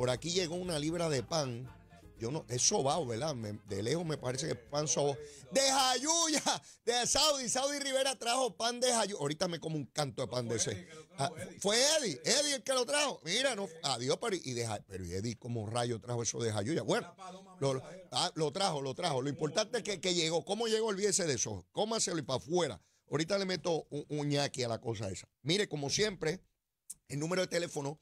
Por aquí llegó una libra de pan. Yo no, es sobao, ¿verdad? de lejos me parece que es pan sobao. ¡De Jayuya! De Saudi. Saudi Rivera trajo pan de Jayuya. Ahorita me como un canto de pan de ese. Ah, fue Eddie. Eddie el que lo trajo. Mira, no, adiós, pero, y pero Eddie, como rayo trajo eso de Jayuya? Bueno, ah, lo, trajo, lo trajo. Lo importante es que, llegó. ¿Cómo llegó? viese de eso. Cómaselo y para afuera. Ahorita le meto un, un ñaqui a la cosa esa. Mire, como siempre, el número de teléfono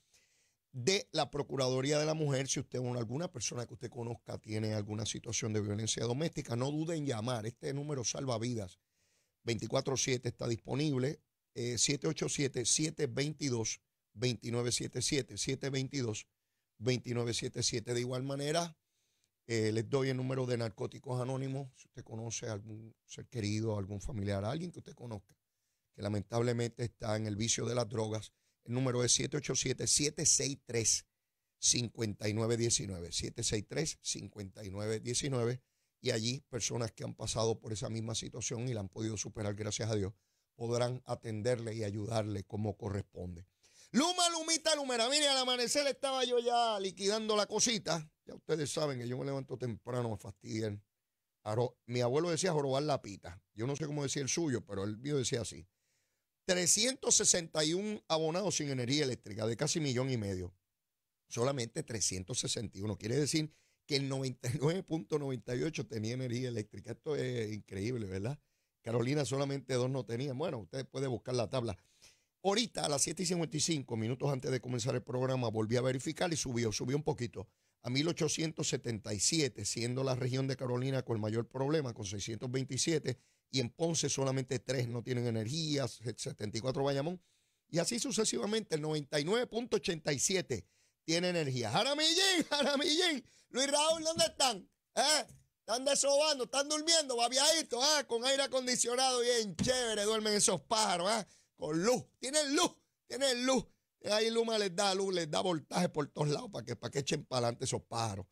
de la Procuraduría de la Mujer. Si usted o alguna persona que usted conozca tiene alguna situación de violencia doméstica, no dude en llamar. Este número salva vidas. 24 está disponible. 787-722-2977. Eh, 722-2977. De igual manera, eh, les doy el número de Narcóticos Anónimos. Si usted conoce a algún ser querido, algún familiar, alguien que usted conozca, que lamentablemente está en el vicio de las drogas, el número es 787-763-5919. 763-5919. Y allí personas que han pasado por esa misma situación y la han podido superar, gracias a Dios, podrán atenderle y ayudarle como corresponde. Luma, Lumita, Lumera. Mire, al amanecer estaba yo ya liquidando la cosita. Ya ustedes saben que yo me levanto temprano a fastidiar. Mi abuelo decía jorobar la pita. Yo no sé cómo decía el suyo, pero el mío decía así. 361 abonados sin energía eléctrica, de casi millón y medio. Solamente 361. Quiere decir que el 99.98 tenía energía eléctrica. Esto es increíble, ¿verdad? Carolina solamente dos no tenía. Bueno, usted puede buscar la tabla. Ahorita, a las 7.55 minutos antes de comenzar el programa, volví a verificar y subió, subió un poquito a 1877, siendo la región de Carolina con el mayor problema, con 627 y en Ponce solamente tres no tienen energía, 74 Bayamón, y así sucesivamente, el 99.87 tiene energía. Jaramillín, Jaramillín, Luis Raúl, ¿dónde están? ¿Eh? Están desobando, están durmiendo, babiaditos, ¿eh? con aire acondicionado, y en chévere, duermen esos pájaros, ¿eh? con luz, tienen luz, tienen luz. Ahí Luma les da luz, les da voltaje por todos lados para que, para que echen para adelante esos pájaros.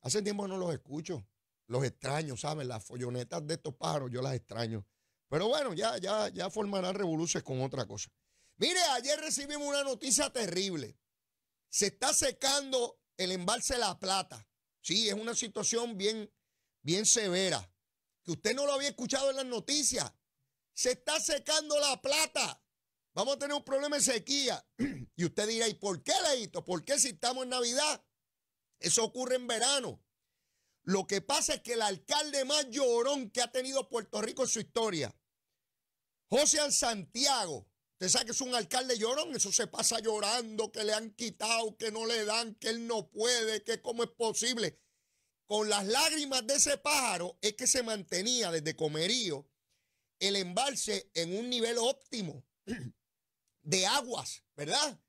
Hace tiempo no los escucho los extraños ¿saben? Las follonetas de estos pájaros, yo las extraño. Pero bueno, ya, ya, ya formarán revoluciones con otra cosa. Mire, ayer recibimos una noticia terrible. Se está secando el embalse La Plata. Sí, es una situación bien, bien severa. Que usted no lo había escuchado en las noticias. Se está secando la plata. Vamos a tener un problema de sequía. Y usted dirá, ¿y por qué, Leito? ¿Por qué si estamos en Navidad? Eso ocurre en verano. Lo que pasa es que el alcalde más llorón que ha tenido Puerto Rico en su historia, José Santiago, usted sabe que es un alcalde llorón, eso se pasa llorando, que le han quitado, que no le dan, que él no puede, que cómo es posible. Con las lágrimas de ese pájaro es que se mantenía desde comerío el embalse en un nivel óptimo de aguas, ¿verdad?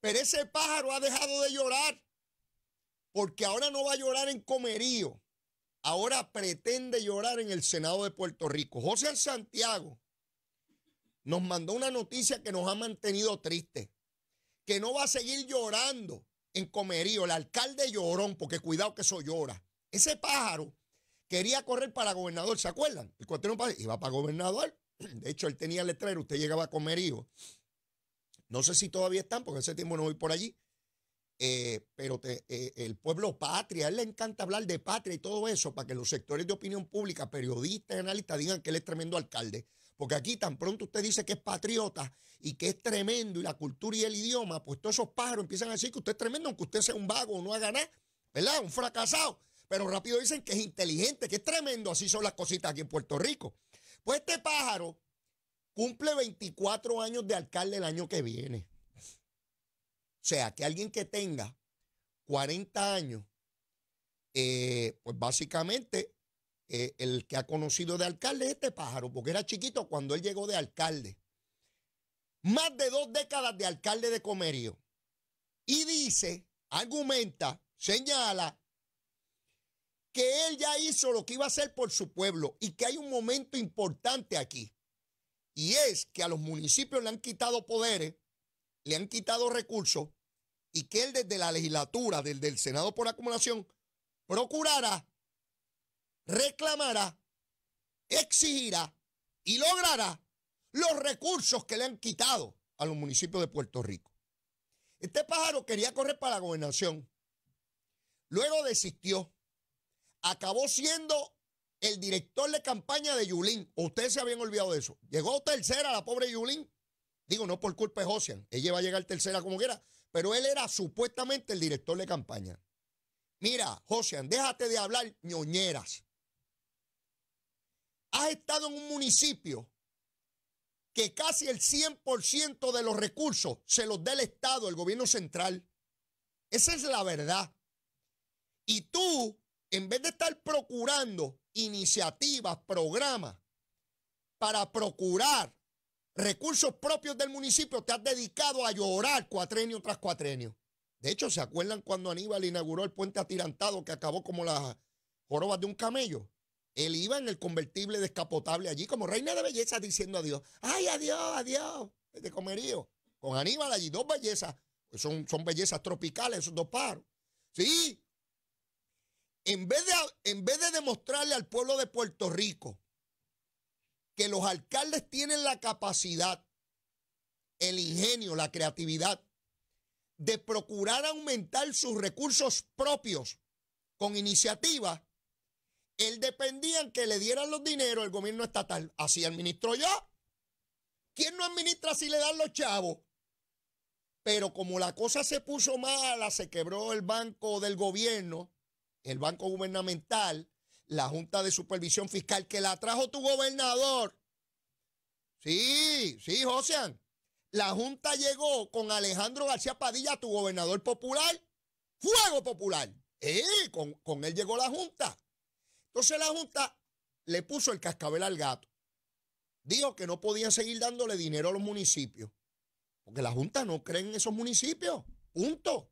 Pero ese pájaro ha dejado de llorar porque ahora no va a llorar en Comerío, ahora pretende llorar en el Senado de Puerto Rico. José Santiago nos mandó una noticia que nos ha mantenido tristes, que no va a seguir llorando en Comerío, el alcalde lloró, porque cuidado que eso llora. Ese pájaro quería correr para gobernador, ¿se acuerdan? El cuatrino iba para gobernador. De hecho, él tenía letrero, usted llegaba a Comerío. No sé si todavía están, porque ese tiempo no voy por allí. Eh, pero eh, el pueblo patria, a él le encanta hablar de patria y todo eso para que los sectores de opinión pública, periodistas y analistas digan que él es tremendo alcalde. Porque aquí tan pronto usted dice que es patriota y que es tremendo y la cultura y el idioma, pues todos esos pájaros empiezan a decir que usted es tremendo, aunque usted sea un vago o no haga nada, ¿verdad? Un fracasado. Pero rápido dicen que es inteligente, que es tremendo. Así son las cositas aquí en Puerto Rico. Pues este pájaro cumple 24 años de alcalde el año que viene. O sea, que alguien que tenga 40 años, eh, pues básicamente eh, el que ha conocido de alcalde es este pájaro, porque era chiquito cuando él llegó de alcalde. Más de dos décadas de alcalde de Comerio. Y dice, argumenta, señala que él ya hizo lo que iba a hacer por su pueblo y que hay un momento importante aquí. Y es que a los municipios le han quitado poderes, le han quitado recursos y que él desde la legislatura, desde el Senado por acumulación, procurara, reclamara, exigirá y logrará los recursos que le han quitado a los municipios de Puerto Rico. Este pájaro quería correr para la gobernación, luego desistió, acabó siendo el director de campaña de Yulín. Ustedes se habían olvidado de eso. Llegó tercera la pobre Yulín. Digo, no por culpa de Josian. Ella va a llegar tercera como quiera pero él era supuestamente el director de campaña. Mira, José, déjate de hablar ñoñeras. Has estado en un municipio que casi el 100% de los recursos se los da el Estado, el gobierno central. Esa es la verdad. Y tú, en vez de estar procurando iniciativas, programas, para procurar recursos propios del municipio, te has dedicado a llorar cuatrenio tras cuatrenio. De hecho, ¿se acuerdan cuando Aníbal inauguró el puente atirantado que acabó como las jorobas de un camello? Él iba en el convertible descapotable allí como reina de belleza diciendo adiós. ¡Ay, adiós, adiós! De comerío. Con Aníbal allí, dos bellezas. Pues son, son bellezas tropicales esos dos paros. Sí. En vez, de, en vez de demostrarle al pueblo de Puerto Rico que los alcaldes tienen la capacidad, el ingenio, la creatividad de procurar aumentar sus recursos propios con iniciativa, él dependía que le dieran los dineros el gobierno estatal. Así administró yo. ¿Quién no administra si le dan los chavos? Pero como la cosa se puso mala, se quebró el banco del gobierno, el banco gubernamental, la Junta de Supervisión Fiscal que la trajo tu gobernador. Sí, sí, Josean. La Junta llegó con Alejandro García Padilla, tu gobernador popular. Fuego popular. Eh, con, con él llegó la Junta. Entonces la Junta le puso el cascabel al gato. Dijo que no podían seguir dándole dinero a los municipios. Porque la Junta no cree en esos municipios. Punto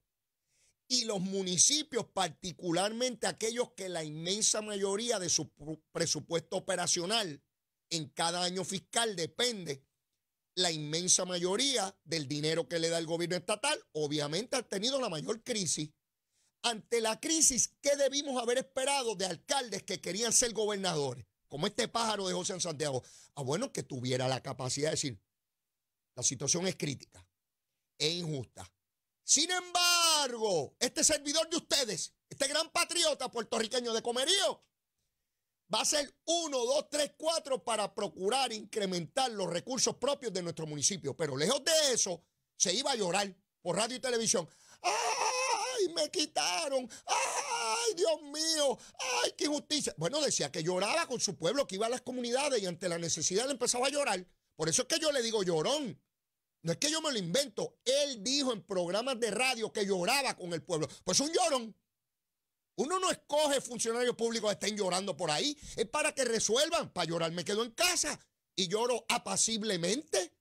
y los municipios, particularmente aquellos que la inmensa mayoría de su presupuesto operacional en cada año fiscal depende la inmensa mayoría del dinero que le da el gobierno estatal, obviamente han tenido la mayor crisis. Ante la crisis, ¿qué debimos haber esperado de alcaldes que querían ser gobernadores? Como este pájaro de José en Santiago. a ah, bueno, que tuviera la capacidad de decir, la situación es crítica, es injusta. Sin embargo, este servidor de ustedes, este gran patriota puertorriqueño de comerío, va a ser uno, dos, tres, cuatro para procurar incrementar los recursos propios de nuestro municipio. Pero lejos de eso, se iba a llorar por radio y televisión. ¡Ay, me quitaron! ¡Ay, Dios mío! ¡Ay, qué injusticia! Bueno, decía que lloraba con su pueblo, que iba a las comunidades y ante la necesidad le empezaba a llorar. Por eso es que yo le digo llorón. No es que yo me lo invento. Él dijo en programas de radio que lloraba con el pueblo. Pues un llorón. Uno no escoge funcionarios públicos que estén llorando por ahí. Es para que resuelvan. Para llorar me quedo en casa y lloro apaciblemente,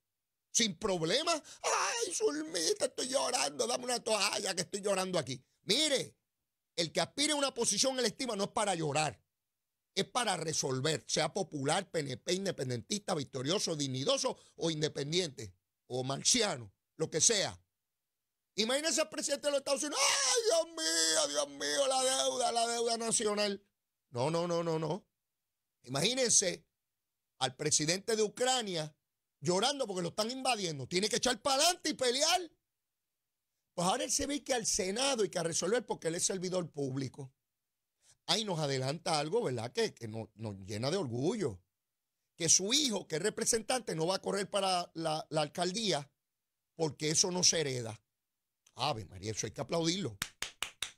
sin problemas. Ay, Zulmita, estoy llorando. Dame una toalla que estoy llorando aquí. Mire, el que aspire a una posición en estima no es para llorar. Es para resolver, sea popular, PNP, independentista, victorioso, dignidoso o independiente o marciano, lo que sea. Imagínense al presidente de los Estados Unidos, ¡ay, Dios mío, Dios mío, la deuda, la deuda nacional! No, no, no, no, no. Imagínense al presidente de Ucrania llorando porque lo están invadiendo. Tiene que echar para adelante y pelear. Pues ahora él se ve que al Senado y que a resolver porque él es servidor público. Ahí nos adelanta algo, ¿verdad? Que, nos llena de orgullo que su hijo, que es representante, no va a correr para la, alcaldía porque eso no se hereda. Ave María, eso hay que aplaudirlo.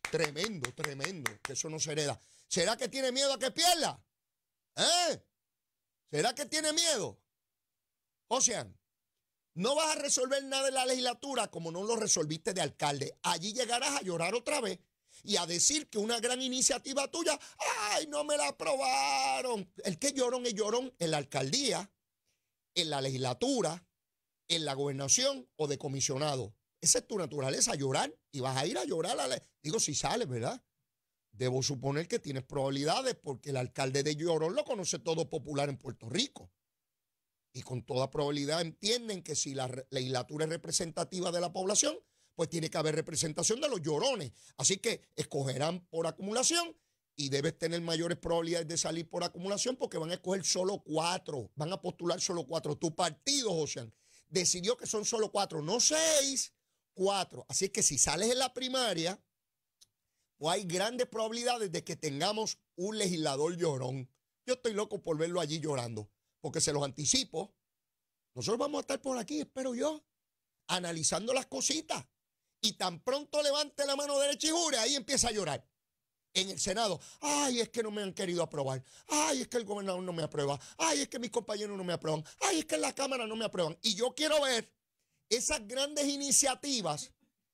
Tremendo, tremendo, que eso no se hereda. ¿Será que tiene miedo a que pierda? ¿Eh? ¿Será que tiene miedo? O sea, no vas a resolver nada en la legislatura como no lo resolviste de alcalde. Allí llegarás a llorar otra vez y a decir que una gran iniciativa tuya, ay, no me la aprobaron. El que llorón es llorón en la alcaldía, en la legislatura, en la gobernación o de comisionado. Esa es tu naturaleza, llorar. Y vas a ir a llorar. Digo, si sales, ¿verdad? Debo suponer que tienes probabilidades porque el alcalde de Llorón lo conoce todo popular en Puerto Rico. Y con toda probabilidad entienden que si la legislatura es representativa de la población, pues tiene que haber representación de los llorones. Así que escogerán por acumulación y debes tener mayores probabilidades de salir por acumulación porque van a escoger solo cuatro, van a postular solo cuatro. Tu partido, José, decidió que son solo cuatro, no seis, cuatro. Así que si sales en la primaria, pues hay grandes probabilidades de que tengamos un legislador llorón. Yo estoy loco por verlo allí llorando, porque se los anticipo. Nosotros vamos a estar por aquí, espero yo, analizando las cositas y tan pronto levante la mano derecha y jure, ahí empieza a llorar. En el Senado, ay, es que no me han querido aprobar, ay, es que el gobernador no me aprueba, ay, es que mis compañeros no me aprueban, ay, es que en la Cámara no me aprueban. Y yo quiero ver esas grandes iniciativas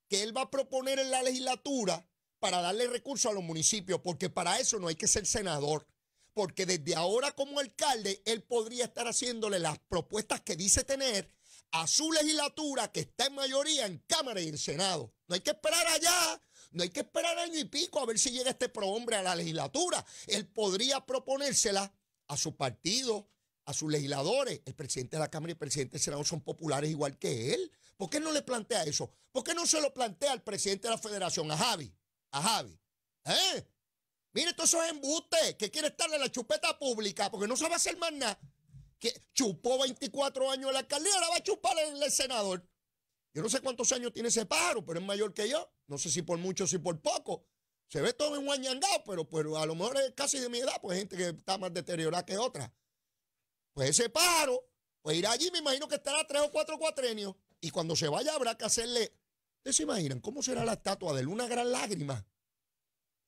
que él va a proponer en la legislatura para darle recursos a los municipios, porque para eso no hay que ser senador, porque desde ahora como alcalde él podría estar haciéndole las propuestas que dice tener a su legislatura que está en mayoría en Cámara y en Senado. No hay que esperar allá, no hay que esperar año y pico a ver si llega este prohombre a la legislatura. Él podría proponérsela a su partido, a sus legisladores. El presidente de la Cámara y el presidente del Senado son populares igual que él. ¿Por qué no le plantea eso? ¿Por qué no se lo plantea al presidente de la federación, a Javi? A Javi. ¿Eh? Mire, todos esos embustes que quiere estarle la chupeta pública porque no sabe hacer más nada que chupó 24 años la alcaldía, la va a chupar en el senador. Yo no sé cuántos años tiene ese paro, pero es mayor que yo. No sé si por mucho, si por poco. Se ve todo en guañangado, pero, pero pues, a lo mejor es casi de mi edad, pues gente que está más deteriorada que otra. Pues ese paro, pues irá allí, me imagino que estará tres o cuatro cuatrenios. Y cuando se vaya habrá que hacerle... ¿Ustedes se imaginan cómo será la estatua de él? Una gran lágrima.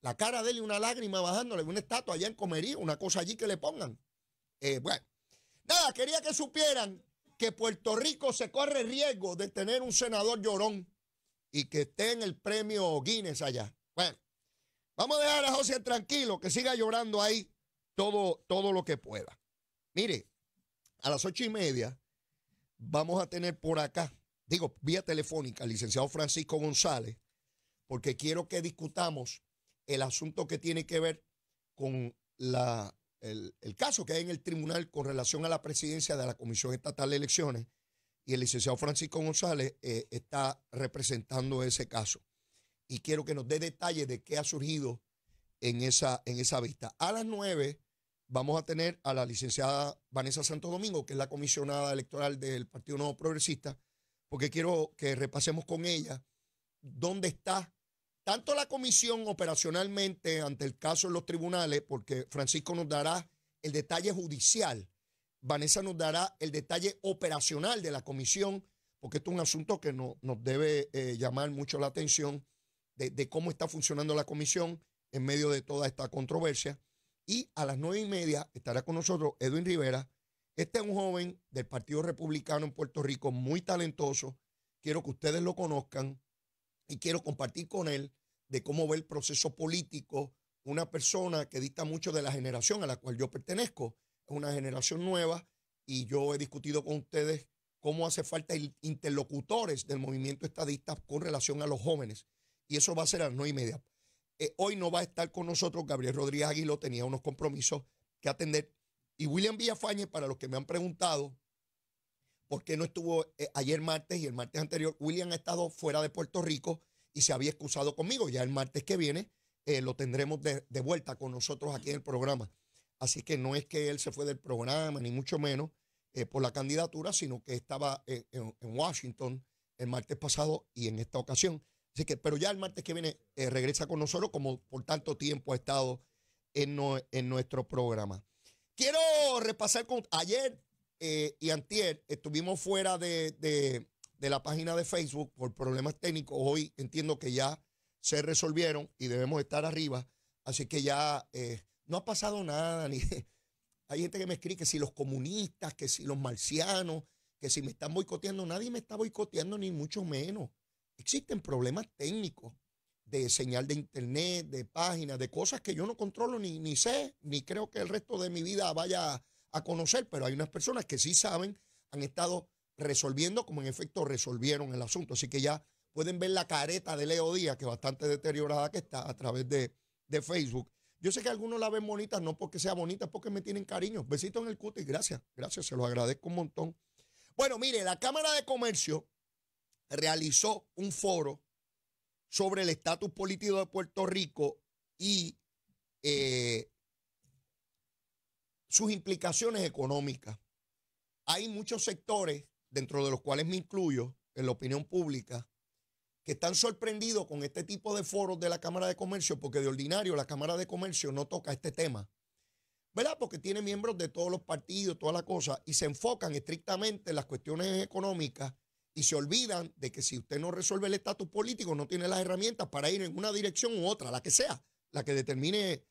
La cara de él y una lágrima bajándole, una estatua allá en Comería, una cosa allí que le pongan. Eh, bueno, Nada, quería que supieran que Puerto Rico se corre riesgo de tener un senador llorón y que esté en el premio Guinness allá. Bueno, vamos a dejar a José tranquilo, que siga llorando ahí todo, todo lo que pueda. Mire, a las ocho y media vamos a tener por acá, digo, vía telefónica, licenciado Francisco González, porque quiero que discutamos el asunto que tiene que ver con la el, caso que hay en el tribunal con relación a la presidencia de la Comisión Estatal de Elecciones y el licenciado Francisco González eh, está representando ese caso. Y quiero que nos dé detalles de qué ha surgido en esa, en esa vista. A las 9 vamos a tener a la licenciada Vanessa Santo Domingo, que es la comisionada electoral del Partido Nuevo Progresista, porque quiero que repasemos con ella dónde está tanto la comisión operacionalmente ante el caso en los tribunales, porque Francisco nos dará el detalle judicial, Vanessa nos dará el detalle operacional de la comisión, porque esto es un asunto que nos debe eh, llamar mucho la atención de, cómo está funcionando la comisión en medio de toda esta controversia. Y a las nueve y media estará con nosotros Edwin Rivera. Este es un joven del Partido Republicano en Puerto Rico, muy talentoso. Quiero que ustedes lo conozcan y quiero compartir con él de cómo ve el proceso político una persona que dicta mucho de la generación a la cual yo pertenezco. Es una generación nueva y yo he discutido con ustedes cómo hace falta interlocutores del movimiento estadista con relación a los jóvenes. Y eso va a ser a las nueve y media. Eh, hoy no va a estar con nosotros Gabriel Rodríguez Aguiló, tenía unos compromisos que atender. Y William Villafañe, para los que me han preguntado, porque no estuvo eh, ayer martes y el martes anterior. William ha estado fuera de Puerto Rico y se había excusado conmigo. Ya el martes que viene eh, lo tendremos de, vuelta con nosotros aquí en el programa. Así que no es que él se fue del programa, ni mucho menos eh, por la candidatura, sino que estaba en, Washington el martes pasado y en esta ocasión. Así que, pero ya el martes que viene regresa con nosotros, como por tanto tiempo ha estado en, en nuestro programa. Quiero repasar con. Ayer eh, y antier estuvimos fuera de, la página de Facebook por problemas técnicos. Hoy entiendo que ya se resolvieron y debemos estar arriba. Así que ya eh, no ha pasado nada. Ni, hay gente que me escribe que si los comunistas, que si los marcianos, que si me están boicoteando, nadie me está boicoteando, ni mucho menos. Existen problemas técnicos de señal de internet, de páginas, de cosas que yo no controlo ni, ni sé, ni creo que el resto de mi vida vaya a conocer, pero hay unas personas que sí saben, han estado resolviendo como en efecto resolvieron el asunto. Así que ya pueden ver la careta de Leo Díaz, que bastante deteriorada que está a través de, de Facebook. Yo sé que algunos la ven bonita, no porque sea bonita, porque me tienen cariño. Besito en el cutis, gracias, gracias, se lo agradezco un montón. Bueno, mire, la Cámara de Comercio realizó un foro sobre el estatus político de Puerto Rico y eh, sus implicaciones económicas. Hay muchos sectores, dentro de los cuales me incluyo, en la opinión pública, que están sorprendidos con este tipo de foros de la Cámara de Comercio, porque de ordinario la Cámara de Comercio no toca este tema, ¿verdad? Porque tiene miembros de todos los partidos, toda la cosa, y se enfocan estrictamente en las cuestiones económicas y se olvidan de que si usted no resuelve el estatus político, no tiene las herramientas para ir en una dirección u otra, la que sea, la que determine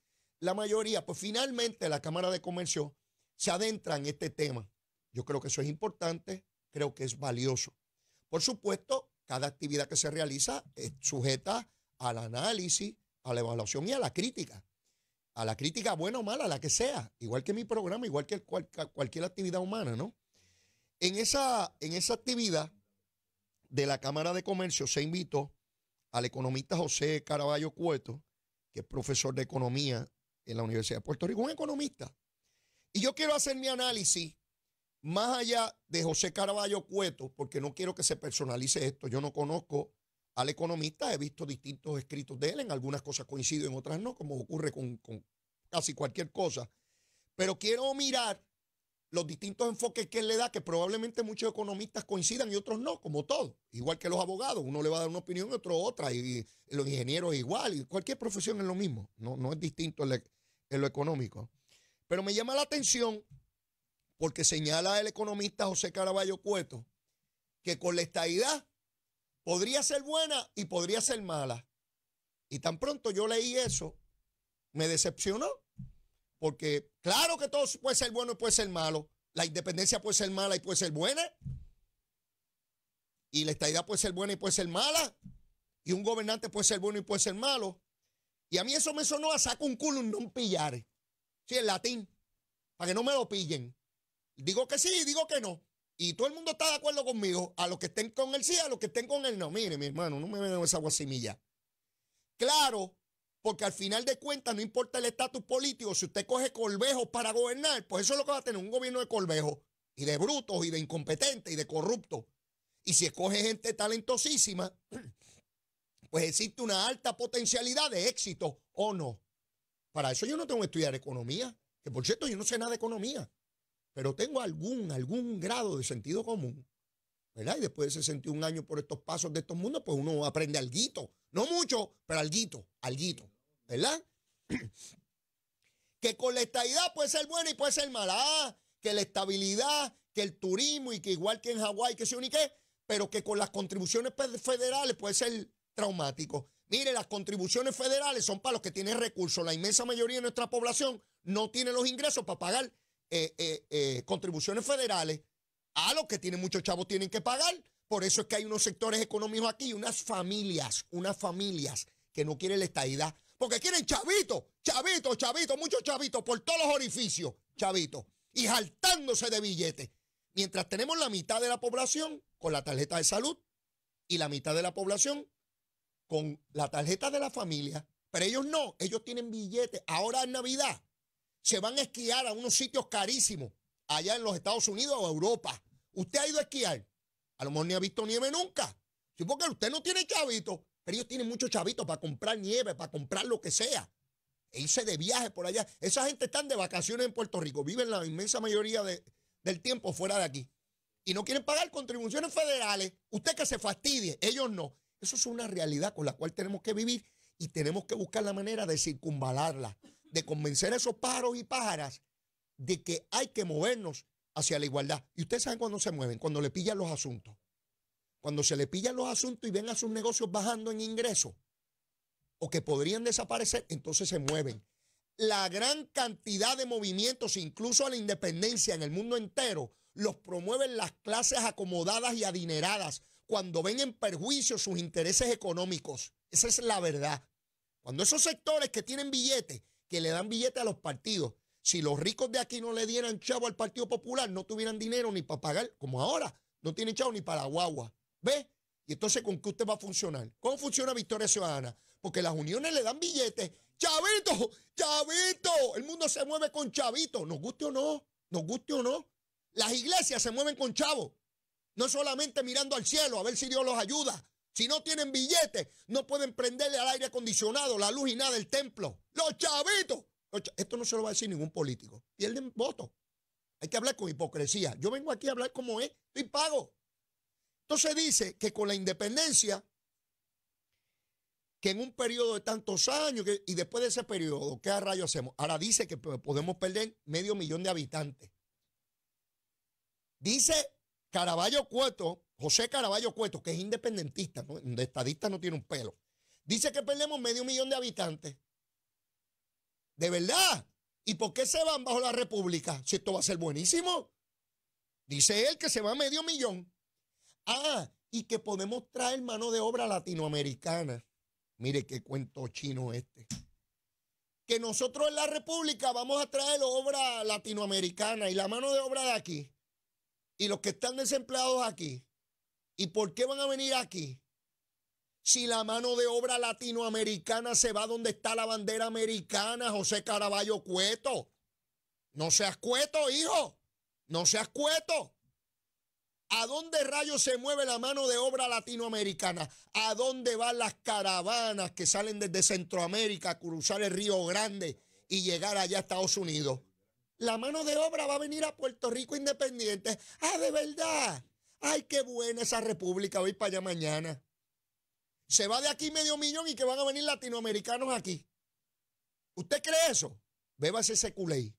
la mayoría, pues finalmente la Cámara de Comercio se adentra en este tema. Yo creo que eso es importante, creo que es valioso. Por supuesto, cada actividad que se realiza es sujeta al análisis, a la evaluación y a la crítica. A la crítica buena o mala, la que sea, igual que mi programa, igual que cualquier actividad humana, ¿no? En esa, en esa actividad de la Cámara de Comercio se invitó al economista José Caraballo Cueto, que es profesor de economía en la Universidad de Puerto Rico, un economista. Y yo quiero hacer mi análisis más allá de José Caraballo Cueto, porque no quiero que se personalice esto. Yo no conozco al economista, he visto distintos escritos de él, en algunas cosas coincido, en otras no, como ocurre con, con casi cualquier cosa. Pero quiero mirar los distintos enfoques que él le da, que probablemente muchos economistas coincidan y otros no, como todo. Igual que los abogados, uno le va a dar una opinión, otro otra, y, los ingenieros igual, y cualquier profesión es lo mismo, no, es distinto en, lo económico. Pero me llama la atención porque señala el economista José Caraballo Cueto que con la estaidad podría ser buena y podría ser mala. Y tan pronto yo leí eso, me decepcionó porque claro que todo puede ser bueno y puede ser malo. La independencia puede ser mala y puede ser buena. Y la estadidad puede ser buena y puede ser mala. Y un gobernante puede ser bueno y puede ser malo. Y a mí eso me sonó a saco un culo no pillare. Sí, en latín. Para que no me lo pillen. Digo que sí, digo que no. Y todo el mundo está de acuerdo conmigo. A los que estén con el sí, a los que estén con el no. Mire, mi hermano, no me vengan esa guasimilla. Claro porque al final de cuentas, no importa el estatus político, si usted coge colvejos para gobernar, pues eso es lo que va a tener un gobierno de colvejos, y de brutos, y de incompetentes, y de corruptos. Y si escoge gente talentosísima, pues existe una alta potencialidad de éxito o no. Para eso yo no tengo que estudiar economía, que por cierto yo no sé nada de economía, pero tengo algún, algún grado de sentido común. ¿verdad? Y después de 61 años por estos pasos de estos mundos, pues uno aprende alguito. No mucho, pero alguito, alguito. ¿verdad? que con la estabilidad puede ser bueno y puede ser mala. Ah, que la estabilidad, que el turismo y que igual que en Hawái, que se unique, pero que con las contribuciones federales puede ser traumático. Mire, las contribuciones federales son para los que tienen recursos. La inmensa mayoría de nuestra población no tiene los ingresos para pagar eh, eh, eh, contribuciones federales. A los que tienen muchos chavos tienen que pagar. Por eso es que hay unos sectores económicos aquí, unas familias, unas familias que no quieren la estabilidad porque quieren chavitos, chavitos, chavitos, muchos chavitos por todos los orificios, chavitos, y jaltándose de billetes. Mientras tenemos la mitad de la población con la tarjeta de salud y la mitad de la población con la tarjeta de la familia, pero ellos no, ellos tienen billetes. Ahora en Navidad se van a esquiar a unos sitios carísimos, allá en los Estados Unidos o Europa. Usted ha ido a esquiar, a lo mejor ni ha visto nieve nunca. Sí, porque usted no tiene chavitos. Pero ellos tienen muchos chavitos para comprar nieve, para comprar lo que sea. E irse de viaje por allá. Esa gente están de vacaciones en Puerto Rico. Viven la inmensa mayoría del tiempo fuera de aquí. Y no quieren pagar contribuciones federales. Usted que se fastidie, ellos no. Eso es una realidad con la cual tenemos que vivir y tenemos que buscar la manera de circunvalarla, de convencer a esos pájaros y pájaras de que hay que movernos hacia la igualdad. Y ustedes saben cuando se mueven, cuando le pillan los asuntos cuando se le pillan los asuntos y ven a sus negocios bajando en ingresos o que podrían desaparecer, entonces se mueven. La gran cantidad de movimientos, incluso a la independencia en el mundo entero, los promueven las clases acomodadas y adineradas cuando ven en perjuicio sus intereses económicos. Esa es la verdad. Cuando esos sectores que tienen billetes, que le dan billetes a los partidos, si los ricos de aquí no le dieran chavo al Partido Popular, no tuvieran dinero ni para pagar, como ahora, no tienen chavo ni para la guagua. ¿Ve? Y entonces, ¿con qué usted va a funcionar? ¿Cómo funciona Victoria Ciudadana? Porque las uniones le dan billetes. ¡Chavito! ¡Chavito! El mundo se mueve con chavito. Nos guste o no, nos guste o no. Las iglesias se mueven con chavo. No solamente mirando al cielo a ver si Dios los ayuda. Si no tienen billetes, no pueden prenderle al aire acondicionado, la luz y nada del templo. ¡Los chavitos! Esto no se lo va a decir ningún político. Pierden voto? Hay que hablar con hipocresía. Yo vengo aquí a hablar como es. Estoy pago se dice que con la independencia, que en un periodo de tantos años y después de ese periodo, ¿qué rayo hacemos? Ahora dice que podemos perder medio millón de habitantes. Dice Caraballo Cueto, José Caraballo Cueto, que es independentista, un estadista no tiene un pelo. Dice que perdemos medio millón de habitantes. ¿De verdad? ¿Y por qué se van bajo la República? Si esto va a ser buenísimo. Dice él que se va medio millón. Ah, y que podemos traer mano de obra latinoamericana. Mire qué cuento chino este. Que nosotros en la República vamos a traer obra latinoamericana y la mano de obra de aquí. Y los que están desempleados aquí. ¿Y por qué van a venir aquí? Si la mano de obra latinoamericana se va donde está la bandera americana, José Caraballo Cueto. No seas cueto, hijo. No seas cueto. ¿A dónde rayos se mueve la mano de obra latinoamericana? ¿A dónde van las caravanas que salen desde Centroamérica a cruzar el Río Grande y llegar allá a Estados Unidos? La mano de obra va a venir a Puerto Rico independiente. Ah, de verdad. Ay, qué buena esa república, voy para allá mañana. Se va de aquí medio millón y que van a venir latinoamericanos aquí. ¿Usted cree eso? Bébase ese culé.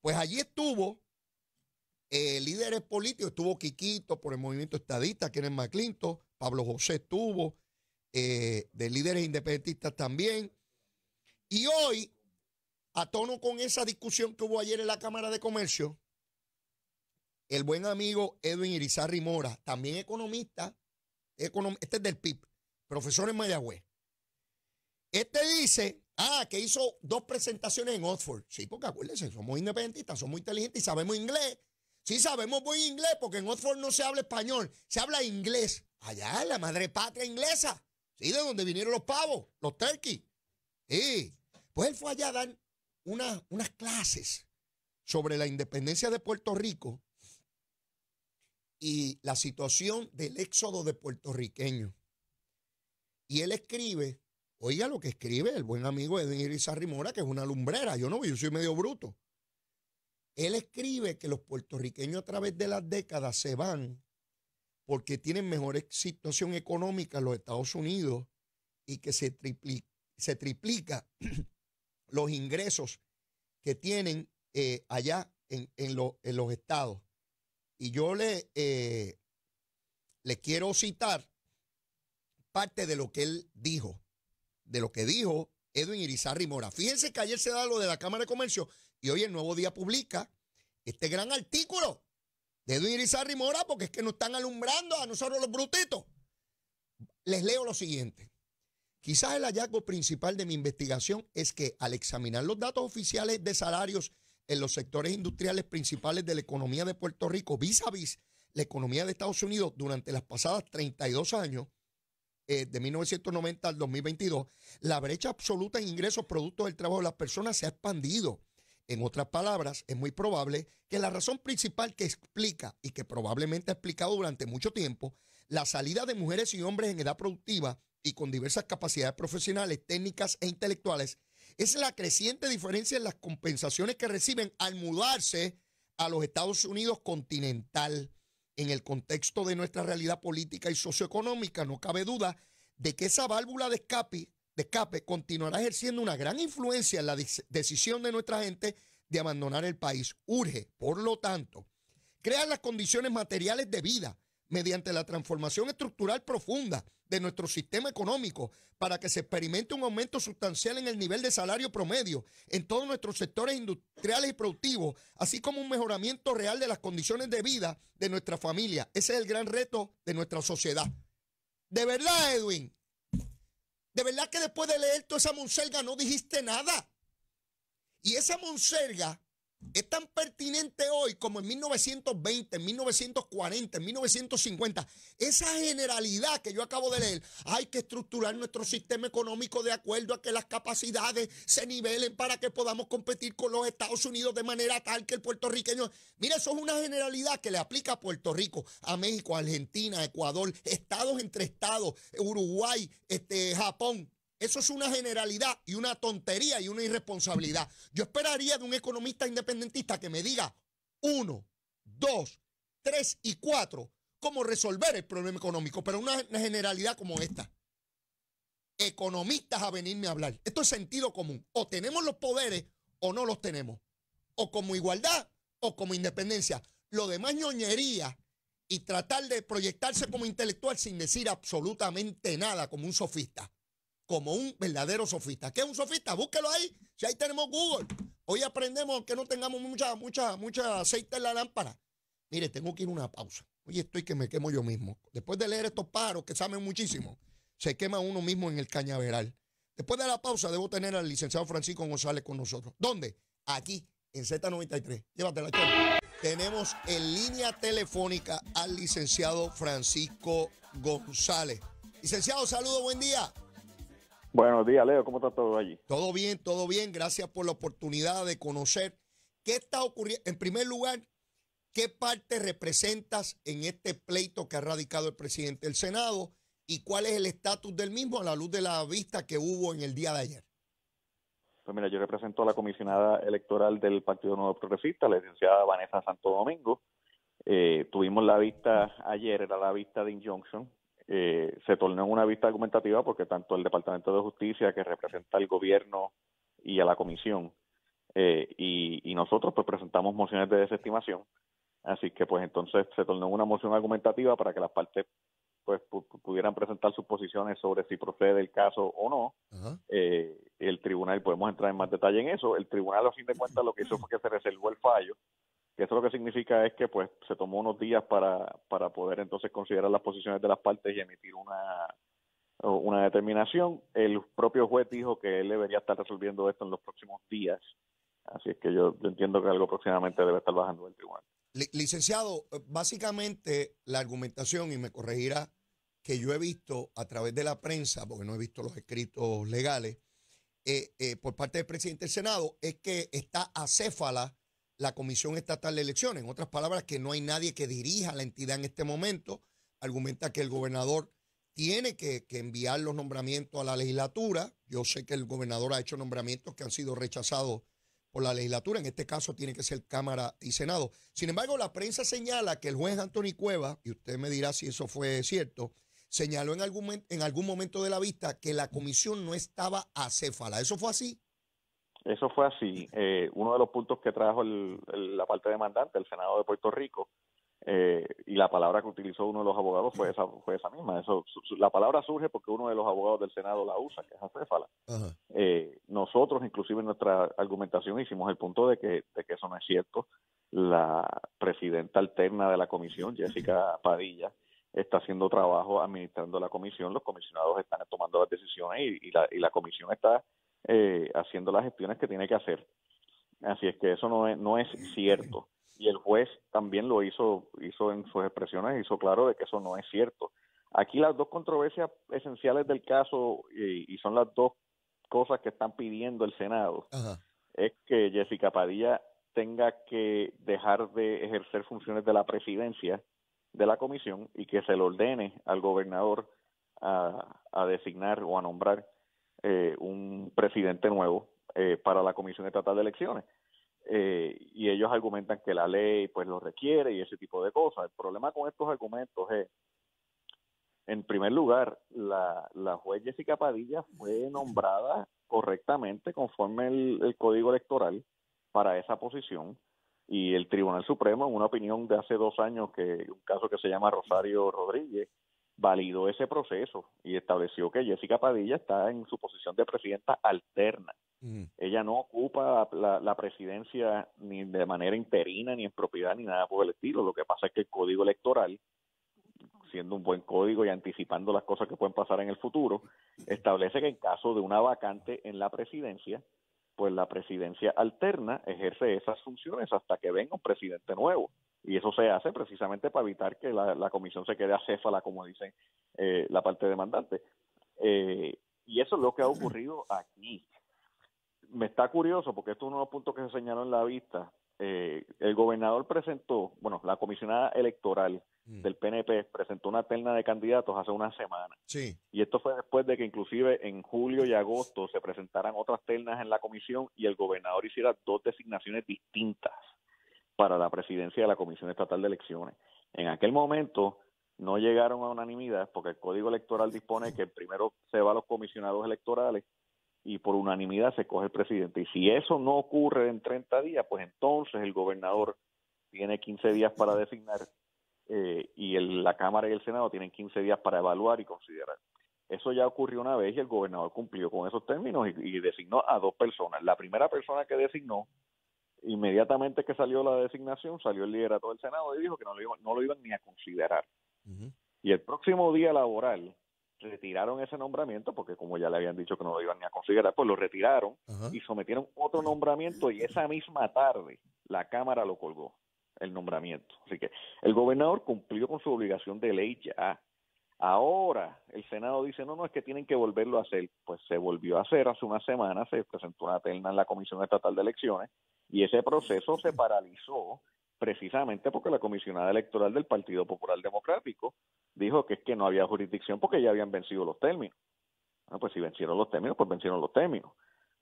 Pues allí estuvo eh, líderes políticos, estuvo Quiquito por el movimiento estadista, Kenneth McClinton, Pablo José estuvo, eh, de líderes independentistas también. Y hoy, a tono con esa discusión que hubo ayer en la Cámara de Comercio, el buen amigo Edwin Irizarri Mora, también economista, este es del PIB, profesor en Mayagüez. Este dice, ah, que hizo dos presentaciones en Oxford. Sí, porque acuérdense, somos independentistas, somos inteligentes y sabemos inglés Sí, sabemos buen inglés porque en Oxford no se habla español, se habla inglés. Allá, la madre patria inglesa. Sí, de donde vinieron los pavos, los turkeys. Sí. Pues él fue allá a dar unas clases sobre la independencia de Puerto Rico y la situación del éxodo de puertorriqueños. Y él escribe, oiga lo que escribe el buen amigo Edwin Irizarri Mora, que es una lumbrera. Yo no, yo soy medio bruto. Él escribe que los puertorriqueños a través de las décadas se van porque tienen mejor situación económica en los Estados Unidos y que se, triplica, se triplica los ingresos que tienen eh, allá en, en, los estados. Y yo le, eh, le quiero citar parte de lo que él dijo, de lo que dijo Edwin Irizarry Mora. Fíjense que ayer se da lo de la Cámara de Comercio y hoy el Nuevo Día publica este gran artículo de Edwin Irizarri Mora porque es que nos están alumbrando a nosotros los brutitos. Les leo lo siguiente. Quizás el hallazgo principal de mi investigación es que al examinar los datos oficiales de salarios en los sectores industriales principales de la economía de Puerto Rico vis a vis la economía de Estados Unidos durante las pasadas 32 años, eh, de 1990 al 2022, la brecha absoluta en ingresos producto del trabajo de las personas se ha expandido en otras palabras, es muy probable que la razón principal que explica y que probablemente ha explicado durante mucho tiempo la salida de mujeres y hombres en edad productiva y con diversas capacidades profesionales, técnicas e intelectuales es la creciente diferencia en las compensaciones que reciben al mudarse a los Estados Unidos continental. En el contexto de nuestra realidad política y socioeconómica, no cabe duda de que esa válvula de escape de escape continuará ejerciendo una gran influencia en la decisión de nuestra gente de abandonar el país. Urge, por lo tanto, crear las condiciones materiales de vida mediante la transformación estructural profunda de nuestro sistema económico para que se experimente un aumento sustancial en el nivel de salario promedio en todos nuestros sectores industriales y productivos, así como un mejoramiento real de las condiciones de vida de nuestra familia. Ese es el gran reto de nuestra sociedad. De verdad, Edwin, de verdad que después de leer toda esa monserga no dijiste nada. Y esa monserga es tan pertinente hoy como en 1920, en 1940, en 1950. Esa generalidad que yo acabo de leer, hay que estructurar nuestro sistema económico de acuerdo a que las capacidades se nivelen para que podamos competir con los Estados Unidos de manera tal que el puertorriqueño... Mira, eso es una generalidad que le aplica a Puerto Rico, a México, a Argentina, a Ecuador, estados entre estados, Uruguay, este, Japón. Eso es una generalidad y una tontería y una irresponsabilidad. Yo esperaría de un economista independentista que me diga uno, dos, tres y cuatro cómo resolver el problema económico, pero una generalidad como esta. Economistas a venirme a hablar. Esto es sentido común. O tenemos los poderes o no los tenemos. O como igualdad o como independencia. Lo demás ñoñería y tratar de proyectarse como intelectual sin decir absolutamente nada, como un sofista como un verdadero sofista. ¿Qué es un sofista? Búsquelo ahí. Si ahí tenemos Google. Hoy aprendemos que no tengamos mucha, mucha, mucha aceite en la lámpara. Mire, tengo que ir a una pausa. Hoy estoy que me quemo yo mismo. Después de leer estos paros que saben muchísimo, se quema uno mismo en el cañaveral. Después de la pausa, debo tener al licenciado Francisco González con nosotros. ¿Dónde? Aquí, en Z93. Llévatela, Tenemos en línea telefónica al licenciado Francisco González. Licenciado, saludo, buen día. Buenos días, Leo. ¿Cómo está todo allí? Todo bien, todo bien. Gracias por la oportunidad de conocer qué está ocurriendo. En primer lugar, ¿qué parte representas en este pleito que ha radicado el presidente del Senado y cuál es el estatus del mismo a la luz de la vista que hubo en el día de ayer? Pues mira, yo represento a la comisionada electoral del Partido Nuevo Progresista, la licenciada Vanessa Santo Domingo. Eh, tuvimos la vista ayer, era la vista de injunction eh, se tornó en una vista argumentativa porque tanto el Departamento de Justicia, que representa al gobierno y a la comisión, eh, y, nosotros pues presentamos mociones de desestimación. Así que pues entonces se tornó en una moción argumentativa para que las partes pues pudieran presentar sus posiciones sobre si procede el caso o no. Eh, el tribunal, podemos entrar en más detalle en eso, el tribunal a fin de cuentas lo que hizo fue que se reservó el fallo que eso lo que significa es que pues se tomó unos días para, para poder entonces considerar las posiciones de las partes y emitir una, una determinación. El propio juez dijo que él debería estar resolviendo esto en los próximos días. Así es que yo, entiendo que algo próximamente debe estar bajando el tribunal. Licenciado, básicamente la argumentación, y me corregirá, que yo he visto a través de la prensa, porque no he visto los escritos legales, eh, eh, por parte del presidente del Senado, es que está acéfala la Comisión Estatal de Elecciones. En otras palabras, que no hay nadie que dirija la entidad en este momento. Argumenta que el gobernador tiene que, enviar los nombramientos a la legislatura. Yo sé que el gobernador ha hecho nombramientos que han sido rechazados por la legislatura. En este caso tiene que ser Cámara y Senado. Sin embargo, la prensa señala que el juez Anthony Cueva, y usted me dirá si eso fue cierto, señaló en algún, en algún momento de la vista que la comisión no estaba acéfala. ¿Eso fue así? Eso fue así. Eh, uno de los puntos que trajo la parte demandante, el Senado de Puerto Rico, eh, y la palabra que utilizó uno de los abogados fue esa, fue esa misma. Eso, la palabra surge porque uno de los abogados del Senado la usa, que es acéfala. Eh, nosotros, inclusive en nuestra argumentación, hicimos el punto de que, eso no es cierto. La presidenta alterna de la comisión, Jessica Padilla, está haciendo trabajo administrando la comisión, los comisionados están tomando las decisiones y la comisión está eh, haciendo las gestiones que tiene que hacer. Así es que eso no es, no es cierto. Y el juez también lo hizo, hizo en sus expresiones, hizo claro de que eso no es cierto. Aquí las dos controversias esenciales del caso, y, son las dos cosas que están pidiendo el Senado, es que Jessica Padilla tenga que dejar de ejercer funciones de la presidencia de la comisión y que se le ordene al gobernador a designar o a nombrar eh, un presidente nuevo eh, para la Comisión Estatal de Elecciones. Eh, y ellos argumentan que la ley pues lo requiere y ese tipo de cosas. El problema con estos argumentos es, en primer lugar, la, la juez Jessica Padilla fue nombrada correctamente conforme el, el código electoral para esa posición y el Tribunal Supremo, en una opinión de hace dos años, que un caso que se llama Rosario Rodríguez, validó ese proceso y estableció que Jessica Padilla está en su posición de presidenta alterna. Mm. Ella no ocupa la, presidencia ni de manera interina, ni en propiedad, ni nada por el estilo. Lo que pasa es que el código electoral, siendo un buen código y anticipando las cosas que pueden pasar en el futuro, establece que en caso de una vacante en la presidencia, pues la presidencia alterna ejerce esas funciones hasta que venga un presidente nuevo y eso se hace precisamente para evitar que la, comisión se quede acéfala, como dice eh, la parte demandante. Eh, y eso es lo que ha ocurrido aquí. Me está curioso, porque esto es uno de los puntos que se señaló en la vista. Eh, el gobernador presentó, bueno, la comisionada electoral mm. del PNP presentó una terna de candidatos hace una semana. Sí. Y esto fue después de que inclusive en julio y agosto se presentaran otras ternas en la comisión y el gobernador hiciera dos designaciones distintas para la presidencia de la Comisión Estatal de Elecciones. En aquel momento no llegaron a unanimidad porque el Código Electoral dispone que primero se va a los comisionados electorales y por unanimidad se coge el presidente. Y si eso no ocurre en 30 días, pues entonces el gobernador tiene 15 días para designar eh, y la Cámara y el Senado tienen 15 días para evaluar y considerar. Eso ya ocurrió una vez y el gobernador cumplió con esos términos y designó a dos personas. La primera persona que designó inmediatamente que salió la designación, salió el liderato del Senado y dijo que no lo, iban, ni a considerar. Y el próximo día laboral retiraron ese nombramiento, porque como ya le habían dicho que no lo iban ni a considerar, pues lo retiraron y sometieron otro nombramiento y esa misma tarde la Cámara lo colgó, el nombramiento. Así que el gobernador cumplió con su obligación de ley ya. Ahora el Senado dice, no, no, es que tienen que volverlo a hacer. Pues se volvió a hacer hace una semana, se presentó una terna en la Comisión Estatal de Elecciones y ese proceso se paralizó precisamente porque la comisionada electoral del Partido Popular Democrático dijo que es que no había jurisdicción porque ya habían vencido los términos. Bueno, ah, pues si vencieron los términos, pues vencieron los términos.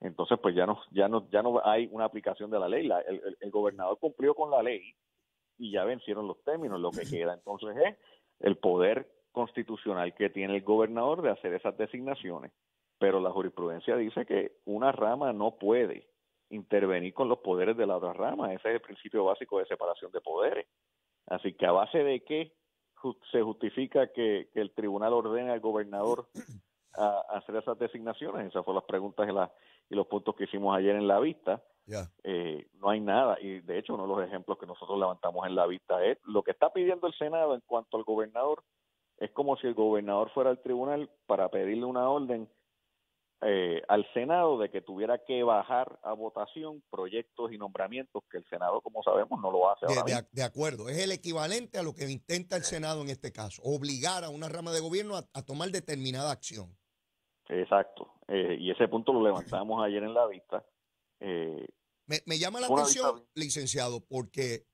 Entonces, pues ya no, ya no, ya no hay una aplicación de la ley. el, el, gobernador cumplió con la ley y ya vencieron los términos. Lo que queda entonces es el poder constitucional que tiene el gobernador de hacer esas designaciones. Pero la jurisprudencia dice que una rama no puede intervenir con los poderes de la otra rama. Ese es el principio básico de separación de poderes. Así que a base de qué se justifica que, el tribunal ordene al gobernador a, hacer esas designaciones. Esas fueron las preguntas y, y los puntos que hicimos ayer en la vista. Eh, no hay nada. Y de hecho, uno de los ejemplos que nosotros levantamos en la vista es lo que está pidiendo el Senado en cuanto al gobernador. Es como si el gobernador fuera al tribunal para pedirle una orden eh, al Senado de que tuviera que bajar a votación proyectos y nombramientos que el Senado, como sabemos, no lo hace. De, ahora de, acuerdo, es el equivalente a lo que intenta el Senado en este caso, obligar a una rama de gobierno a, tomar determinada acción. Exacto, eh, y ese punto lo levantamos ayer en la vista. Eh, me, llama la atención, licenciado, porque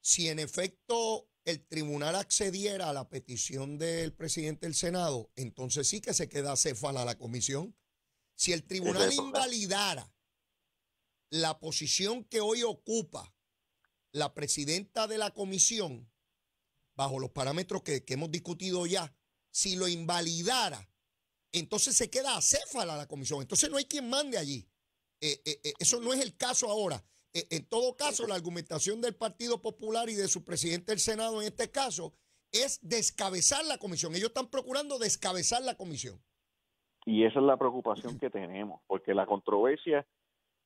si en efecto el tribunal accediera a la petición del presidente del Senado, entonces sí que se queda céfala la comisión si el tribunal invalidara la posición que hoy ocupa la presidenta de la comisión, bajo los parámetros que, hemos discutido ya, si lo invalidara, entonces se queda acéfala la comisión. Entonces no hay quien mande allí. Eh, eh, eh, eso no es el caso ahora. en todo caso, la argumentación del Partido Popular y de su presidente del Senado en este caso es descabezar la comisión. Ellos están procurando descabezar la comisión. Y esa es la preocupación que tenemos, porque la controversia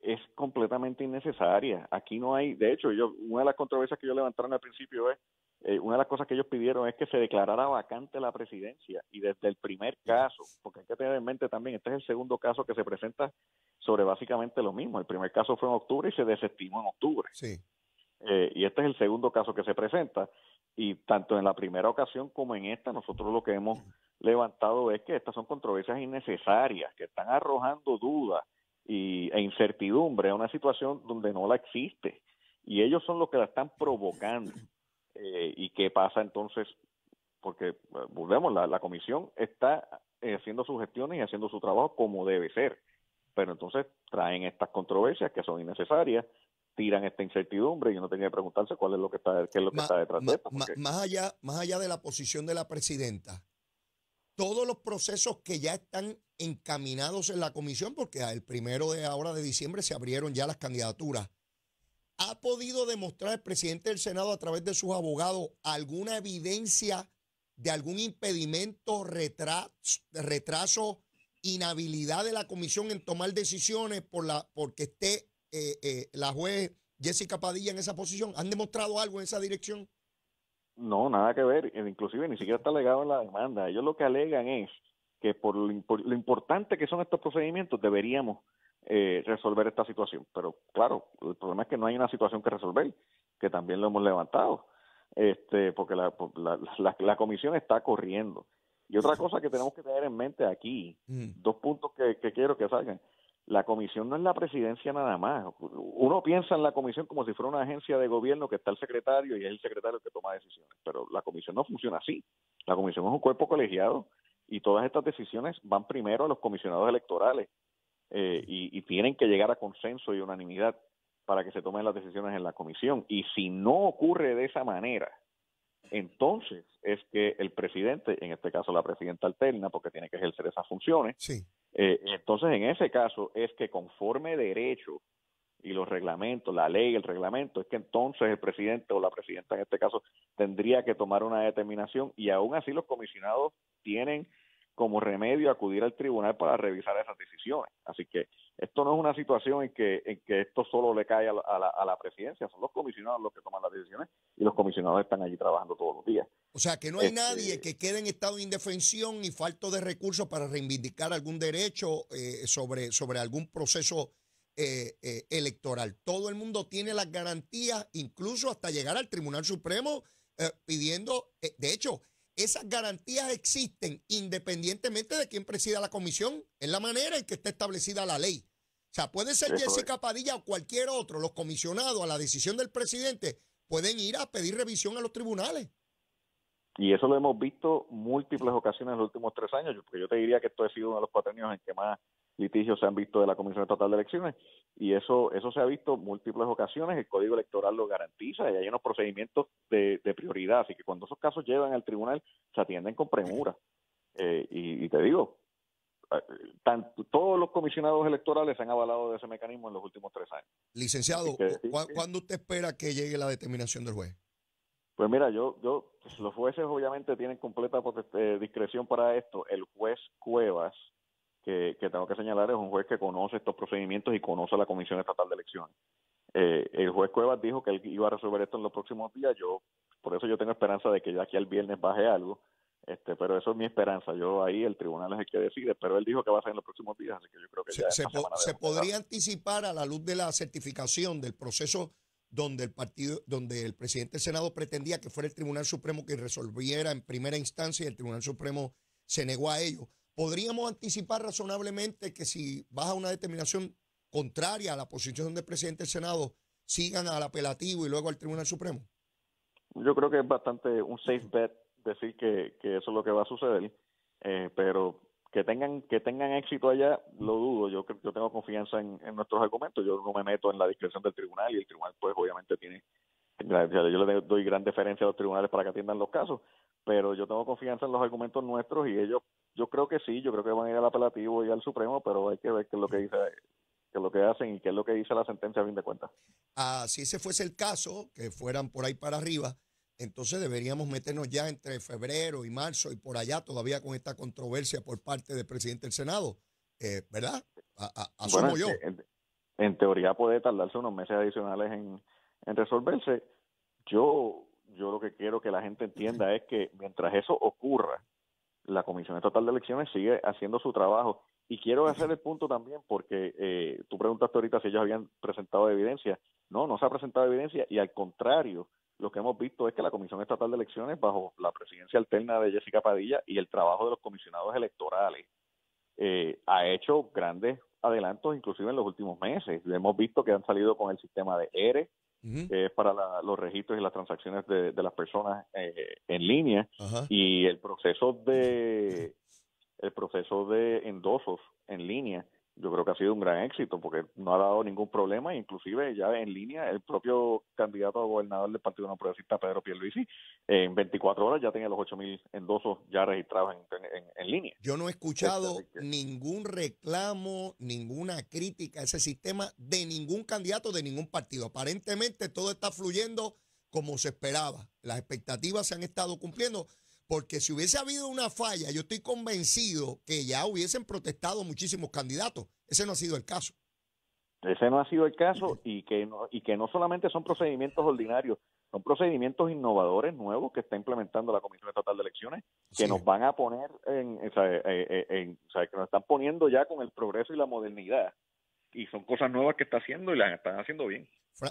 es completamente innecesaria. Aquí no hay, de hecho, yo, una de las controversias que yo levantaron al principio es, eh, una de las cosas que ellos pidieron es que se declarara vacante la presidencia y desde el primer caso, porque hay que tener en mente también, este es el segundo caso que se presenta sobre básicamente lo mismo. El primer caso fue en octubre y se desestimó en octubre. Sí. Eh, y este es el segundo caso que se presenta y tanto en la primera ocasión como en esta nosotros lo que hemos levantado es que estas son controversias innecesarias, que están arrojando dudas e incertidumbre a una situación donde no la existe. Y ellos son los que la están provocando. Eh, ¿Y qué pasa entonces? Porque, eh, volvemos, la, la comisión está eh, haciendo sus gestiones y haciendo su trabajo como debe ser. Pero entonces traen estas controversias que son innecesarias, tiran esta incertidumbre y uno tiene que preguntarse cuál es lo que está, qué es lo que está detrás de esto. más, allá, más allá de la posición de la presidenta, todos los procesos que ya están encaminados en la comisión, porque el primero de ahora de diciembre se abrieron ya las candidaturas. ¿Ha podido demostrar el presidente del Senado a través de sus abogados alguna evidencia de algún impedimento, retraso, inhabilidad de la comisión en tomar decisiones por la, porque esté eh, eh, la juez Jessica Padilla en esa posición? ¿Han demostrado algo en esa dirección? No, nada que ver, e inclusive ni siquiera está alegado en la demanda. Ellos lo que alegan es que por lo, importante que son estos procedimientos deberíamos eh, resolver esta situación. Pero claro, el problema es que no hay una situación que resolver, que también lo hemos levantado, este, porque la, la, comisión está corriendo. Y otra cosa que tenemos que tener en mente aquí, mm. dos puntos que, que quiero que salgan la comisión no es la presidencia nada más. Uno piensa en la comisión como si fuera una agencia de gobierno que está el secretario y es el secretario el que toma decisiones, pero la comisión no funciona así. La comisión es un cuerpo colegiado y todas estas decisiones van primero a los comisionados electorales eh, y, tienen que llegar a consenso y unanimidad para que se tomen las decisiones en la comisión. Y si no ocurre de esa manera, entonces es que el presidente, en este caso la presidenta alterna, porque tiene que ejercer esas funciones, sí. Eh, entonces, en ese caso, es que conforme derecho y los reglamentos, la ley, el reglamento, es que entonces el presidente o la presidenta en este caso tendría que tomar una determinación y aún así los comisionados tienen como remedio acudir al tribunal para revisar esas decisiones. Así que esto no es una situación en que, esto solo le cae a la, a, la, presidencia, son los comisionados los que toman las decisiones y los comisionados están allí trabajando todos los días. O sea, que no hay este, nadie que quede en estado de indefensión y falto de recursos para reivindicar algún derecho eh, sobre, sobre algún proceso eh, eh, electoral. Todo el mundo tiene las garantías, incluso hasta llegar al Tribunal Supremo pidiendo, de hecho, esas garantías existen independientemente de quién presida la comisión. Es la manera en que está establecida la ley. O sea, puede ser Jessica Padilla o cualquier otro, los comisionados a la decisión del presidente pueden ir a pedir revisión a los tribunales. Y eso lo hemos visto múltiples ocasiones en los últimos tres años, porque yo te diría que esto ha sido uno de los cuatrenios en que más litigios se han visto de la Comisión Estatal de Elecciones y eso eso se ha visto múltiples ocasiones, el Código Electoral lo garantiza y hay unos procedimientos de, prioridad, así que cuando esos casos llegan al tribunal se atienden con premura. Eh, y, te digo, eh, todos los comisionados electorales se han avalado de ese mecanismo en los últimos tres años. Licenciado, ¿cuándo usted espera que llegue la determinación del juez? Pues mira, yo, yo, los jueces obviamente tienen completa eh, discreción para esto. El juez Cuevas, que, tengo que señalar es un juez que conoce estos procedimientos y conoce la Comisión Estatal de Elecciones. Eh, el juez Cuevas dijo que él iba a resolver esto en los próximos días. Yo, por eso yo tengo esperanza de que ya aquí al viernes baje algo. Este, pero eso es mi esperanza. Yo ahí el tribunal es el que decide, pero él dijo que va a ser en los próximos días, así que yo creo que se, se, se podría anticipar a la luz de la certificación del proceso donde el partido, donde el presidente del Senado pretendía que fuera el Tribunal Supremo que resolviera en primera instancia y el Tribunal Supremo se negó a ello podríamos anticipar razonablemente que si baja una determinación contraria a la posición del presidente del Senado, sigan al apelativo y luego al Tribunal Supremo? Yo creo que es bastante un safe bet decir que, eso es lo que va a suceder, eh, pero que tengan que tengan éxito allá lo dudo yo yo tengo confianza en, en, nuestros argumentos yo no me meto en la discreción del tribunal y el tribunal pues obviamente tiene yo le doy gran deferencia a los tribunales para que atiendan los casos pero yo tengo confianza en los argumentos nuestros y ellos, yo creo que sí, yo creo que van a ir al apelativo y al Supremo, pero hay que ver qué es lo que dice qué lo que hacen y qué es lo que dice la sentencia a fin de cuentas. Ah, si ese fuese el caso, que fueran por ahí para arriba, entonces deberíamos meternos ya entre febrero y marzo y por allá todavía con esta controversia por parte del presidente del Senado, eh, ¿verdad? asumo yo. En, teoría puede tardarse unos meses adicionales en resolverse. Yo yo lo que quiero que la gente entienda es que mientras eso ocurra, la Comisión Estatal de Elecciones sigue haciendo su trabajo. Y quiero hacer el punto también, porque eh, tú preguntaste ahorita si ellos habían presentado evidencia. No, no se ha presentado evidencia y al contrario, lo que hemos visto es que la Comisión Estatal de Elecciones, bajo la presidencia alterna de Jessica Padilla y el trabajo de los comisionados electorales, eh, ha hecho grandes adelantos, inclusive en los últimos meses. Hemos visto que han salido con el sistema de ERE, para los registros y las transacciones de, las personas eh, en línea, y el proceso de el proceso de endosos en línea yo creo que ha sido un gran éxito porque no ha dado ningún problema, inclusive ya en línea el propio candidato a gobernador del Partido No Progresista, Pedro Pierluisi, en 24 horas ya tenía los 8.000 endosos ya registrados en, en, línea. Yo no he escuchado este, ningún reclamo, ninguna crítica a ese sistema de ningún candidato, de ningún partido. Aparentemente todo está fluyendo como se esperaba. Las expectativas se han estado cumpliendo. Porque si hubiese habido una falla, yo estoy convencido que ya hubiesen protestado muchísimos candidatos. Ese no ha sido el caso. Ese no ha sido el caso y que no, y que no solamente son procedimientos ordinarios, son procedimientos innovadores nuevos que está implementando la Comisión Estatal de Elecciones, que nos van a poner, o eh, eh, que nos están poniendo ya con el progreso y la modernidad. Y son cosas nuevas que está haciendo y las están haciendo bien.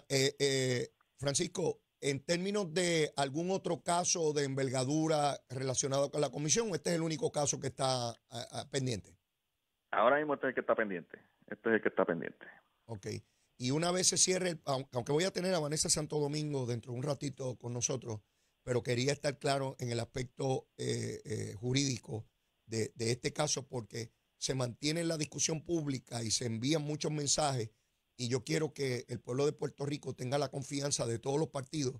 Eh, Francisco, en términos de algún otro caso de envergadura relacionado con la comisión, este es el único caso que está pendiente? Ahora mismo este es el que está pendiente. Este es el que está pendiente. Ok. Y una vez se cierre, aunque voy a tener a Vanessa Santo Domingo dentro de un ratito con nosotros, pero quería estar claro en el aspecto eh, eh, jurídico de, este caso porque se mantiene la discusión pública y se envían muchos mensajes y yo quiero que el pueblo de Puerto Rico tenga la confianza de todos los partidos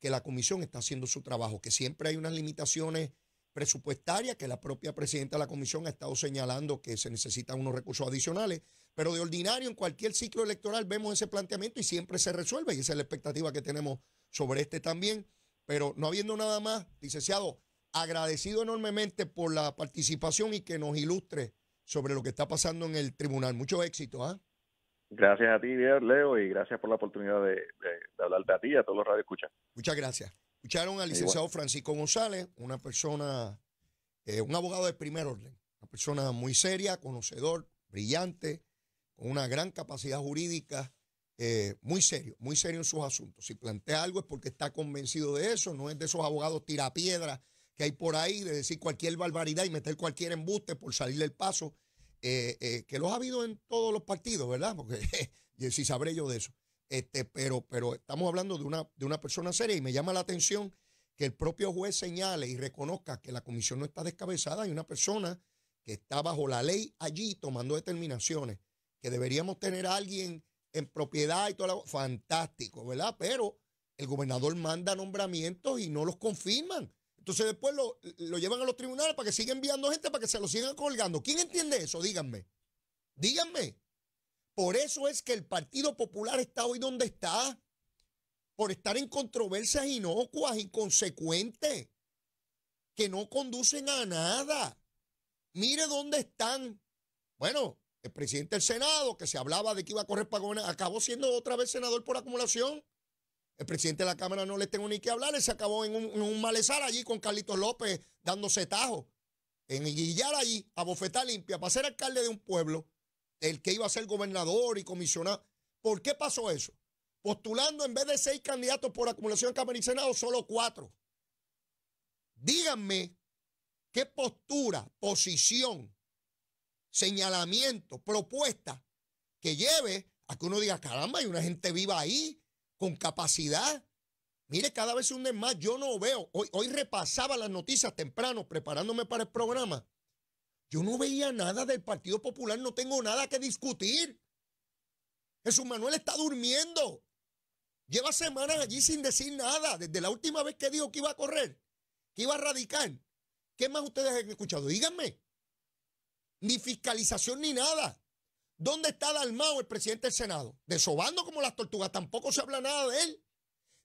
que la comisión está haciendo su trabajo, que siempre hay unas limitaciones presupuestarias que la propia presidenta de la comisión ha estado señalando que se necesitan unos recursos adicionales, pero de ordinario en cualquier ciclo electoral vemos ese planteamiento y siempre se resuelve y esa es la expectativa que tenemos sobre este también, pero no habiendo nada más, licenciado, agradecido enormemente por la participación y que nos ilustre sobre lo que está pasando en el tribunal. Mucho éxito, ¿ah? Gracias a ti, Leo, y gracias por la oportunidad de, hablar de a ti y a todos los escucha Muchas gracias. Escucharon al licenciado Francisco González, una persona, eh, un abogado de primer orden, una persona muy seria, conocedor, brillante, con una gran capacidad jurídica, eh, muy serio, muy serio en sus asuntos. Si plantea algo es porque está convencido de eso, no es de esos abogados tirapiedra que hay por ahí, de decir cualquier barbaridad y meter cualquier embuste por salir del paso. Eh, eh, que los ha habido en todos los partidos, ¿verdad? Porque si sí sabré yo de eso. Este, pero, pero estamos hablando de una, de una persona seria y me llama la atención que el propio juez señale y reconozca que la comisión no está descabezada, y una persona que está bajo la ley allí tomando determinaciones, que deberíamos tener a alguien en propiedad y todo lo fantástico, ¿verdad? Pero el gobernador manda nombramientos y no los confirman. Entonces después lo, llevan a los tribunales para que sigan enviando gente para que se lo sigan colgando. ¿Quién entiende eso? Díganme. Díganme. Por eso es que el Partido Popular está hoy donde está. Por estar en controversias inocuas, inconsecuentes, que no conducen a nada. Mire dónde están. Bueno, el presidente del Senado, que se hablaba de que iba a correr pagones acabó siendo otra vez senador por acumulación. El presidente de la Cámara no le tengo ni que hablar, se acabó en un, malezar allí con Carlitos López dándose tajo. En Guillar allí, a bofetar limpia, para ser alcalde de un pueblo, el que iba a ser gobernador y comisionado. ¿Por qué pasó eso? Postulando en vez de seis candidatos por acumulación Cámara y Senado, solo cuatro. Díganme qué postura, posición, señalamiento, propuesta que lleve a que uno diga, caramba, hay una gente viva ahí con capacidad. Mire, cada vez un hunden más. Yo no veo. Hoy, hoy repasaba las noticias temprano, preparándome para el programa. Yo no veía nada del Partido Popular, no tengo nada que discutir. Jesús Manuel está durmiendo. Lleva semanas allí sin decir nada, desde la última vez que dijo que iba a correr, que iba a radicar. ¿Qué más ustedes han escuchado? Díganme. Ni fiscalización ni nada. ¿Dónde está Dalmau, el presidente del Senado? Desobando como las tortugas, tampoco se habla nada de él.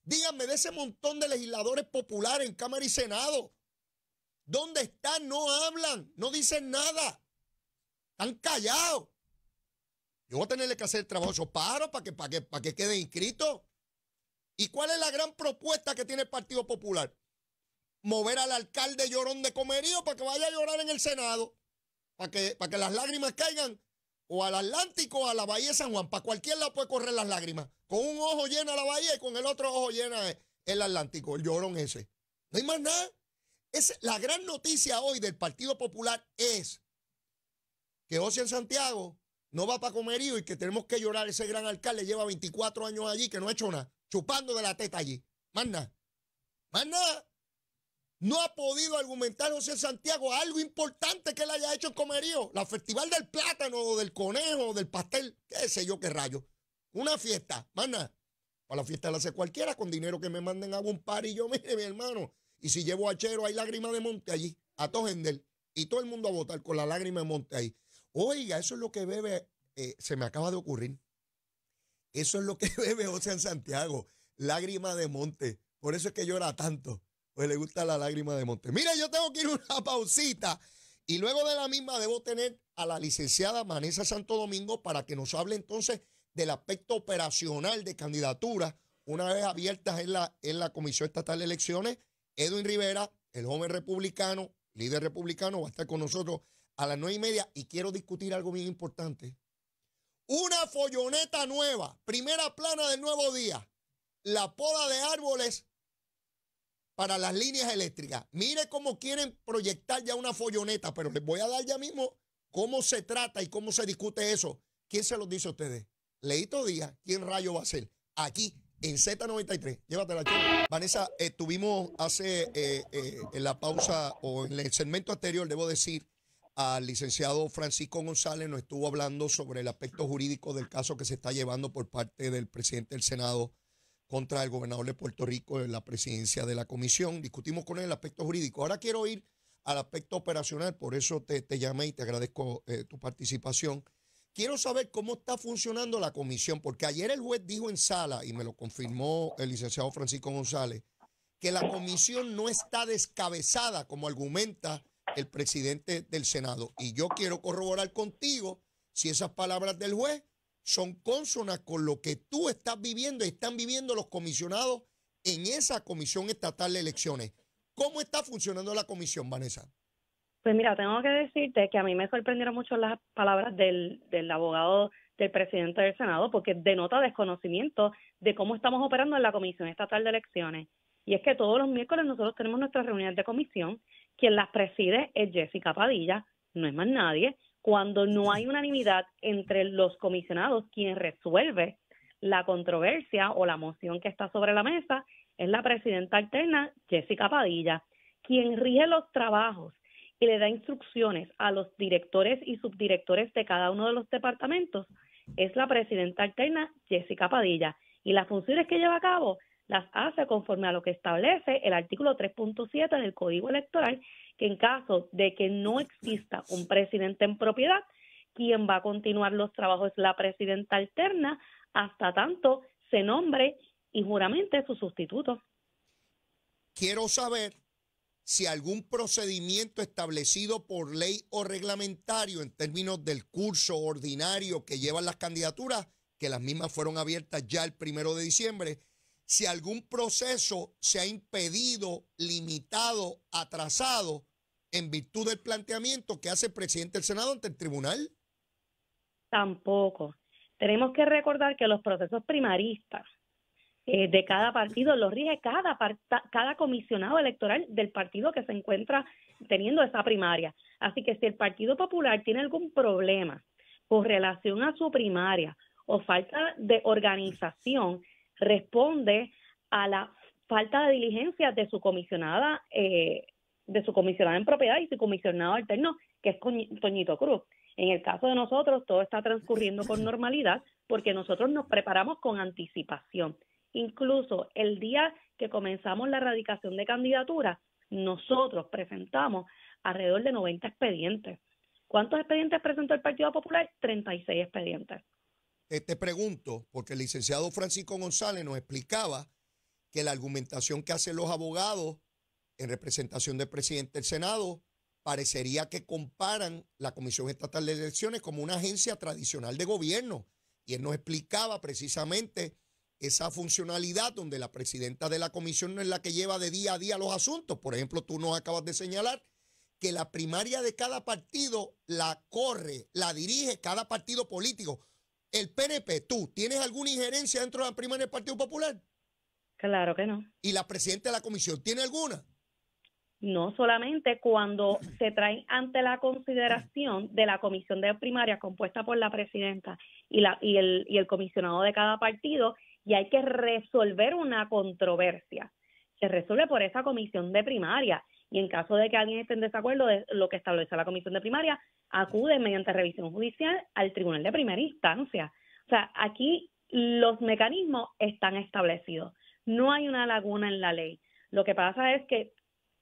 Díganme de ese montón de legisladores populares en Cámara y Senado. ¿Dónde están? No hablan, no dicen nada. Están callados. Yo voy a tenerle que hacer el trabajo esos pájaros para que, para que, para que queden inscritos. ¿Y cuál es la gran propuesta que tiene el Partido Popular? Mover al alcalde llorón de comerío para que vaya a llorar en el Senado, para que, para que las lágrimas caigan o al Atlántico o a la Bahía de San Juan. Para cualquier lado puede correr las lágrimas. Con un ojo llena la bahía y con el otro ojo llena el Atlántico, el llorón ese. No hay más nada. Es, la gran noticia hoy del Partido Popular es que Ocean Santiago no va para comerío y que tenemos que llorar. Ese gran alcalde lleva 24 años allí que no ha hecho nada, chupando de la teta allí. Más nada. Más nada no ha podido argumentar José Santiago algo importante que él haya hecho en Comerío. La festival del plátano, o del conejo, del pastel, qué sé yo qué rayo. Una fiesta, manda. Para la fiesta la hace cualquiera con dinero que me manden a un par y yo, mire, mi hermano. Y si llevo a Chero, hay lágrima de monte allí, a Tojendel, y todo el mundo a votar con la lágrima de monte ahí. Oiga, eso es lo que bebe, eh, se me acaba de ocurrir. Eso es lo que bebe José Santiago, lágrima de monte. Por eso es que llora tanto pues le gusta la lágrima de Monte. Mira, yo tengo que ir a una pausita. Y luego de la misma debo tener a la licenciada Manesa Santo Domingo para que nos hable entonces del aspecto operacional de candidatura una vez abiertas en la, en la Comisión Estatal de Elecciones. Edwin Rivera, el joven republicano, líder republicano, va a estar con nosotros a las nueve y media y quiero discutir algo bien importante. Una folloneta nueva, primera plana del nuevo día, la poda de árboles para las líneas eléctricas. Mire cómo quieren proyectar ya una folloneta, pero les voy a dar ya mismo cómo se trata y cómo se discute eso. ¿Quién se los dice a ustedes? Leito Díaz, ¿quién rayo va a ser? Aquí en Z93. Llévatela, Vanessa, estuvimos hace eh, eh, en la pausa o en el segmento anterior, debo decir, al licenciado Francisco González nos estuvo hablando sobre el aspecto jurídico del caso que se está llevando por parte del presidente del Senado contra el gobernador de Puerto Rico en la presidencia de la comisión. Discutimos con él el aspecto jurídico. Ahora quiero ir al aspecto operacional, por eso te, llamé y te agradezco eh, tu participación. Quiero saber cómo está funcionando la comisión, porque ayer el juez dijo en sala, y me lo confirmó el licenciado Francisco González, que la comisión no está descabezada, como argumenta el presidente del Senado. Y yo quiero corroborar contigo si esas palabras del juez son consonas con lo que tú estás viviendo y están viviendo los comisionados en esa comisión estatal de elecciones. ¿Cómo está funcionando la comisión, Vanessa? Pues mira, tengo que decirte que a mí me sorprendieron mucho las palabras del, del abogado del presidente del Senado porque denota desconocimiento de cómo estamos operando en la Comisión Estatal de Elecciones. Y es que todos los miércoles nosotros tenemos nuestras reuniones de comisión. Quien las preside es Jessica Padilla, no es más nadie cuando no hay unanimidad entre los comisionados, quien resuelve la controversia o la moción que está sobre la mesa es la presidenta alterna Jessica Padilla, quien rige los trabajos y le da instrucciones a los directores y subdirectores de cada uno de los departamentos es la presidenta alterna Jessica Padilla y las funciones que lleva a cabo las hace conforme a lo que establece el artículo 3.7 del Código Electoral en caso de que no exista un presidente en propiedad, quien va a continuar los trabajos es la presidenta alterna hasta tanto se nombre y juramente su sustituto. Quiero saber si algún procedimiento establecido por ley o reglamentario en términos del curso ordinario que llevan las candidaturas, que las mismas fueron abiertas ya el primero de diciembre, si algún proceso se ha impedido, limitado, atrasado en virtud del planteamiento que hace el presidente del Senado ante el tribunal? Tampoco. Tenemos que recordar que los procesos primaristas eh, de cada partido los rige cada, cada comisionado electoral del partido que se encuentra teniendo esa primaria. Así que si el Partido Popular tiene algún problema con relación a su primaria o falta de organización, responde a la falta de diligencia de su comisionada eh, de su comisionado en propiedad y su comisionado alterno, que es Toñito Cruz. En el caso de nosotros, todo está transcurriendo con normalidad porque nosotros nos preparamos con anticipación. Incluso el día que comenzamos la erradicación de candidaturas, nosotros presentamos alrededor de 90 expedientes. ¿Cuántos expedientes presentó el Partido Popular? 36 expedientes. Te, eh, te pregunto, porque el licenciado Francisco González nos explicaba que la argumentación que hacen los abogados en representación del presidente del Senado, parecería que comparan la Comisión Estatal de Elecciones como una agencia tradicional de gobierno. Y él nos explicaba precisamente esa funcionalidad donde la presidenta de la comisión no es la que lleva de día a día los asuntos. Por ejemplo, tú nos acabas de señalar que la primaria de cada partido la corre, la dirige cada partido político. El PNP, tú, ¿tienes alguna injerencia dentro de la primaria del Partido Popular? Claro que no. ¿Y la presidenta de la comisión tiene alguna? No solamente cuando se traen ante la consideración de la comisión de primaria compuesta por la presidenta y, la, y, el, y el comisionado de cada partido y hay que resolver una controversia. Se resuelve por esa comisión de primaria y en caso de que alguien esté en desacuerdo de lo que establece la comisión de primaria, acude mediante revisión judicial al tribunal de primera instancia. O sea, aquí los mecanismos están establecidos. No hay una laguna en la ley. Lo que pasa es que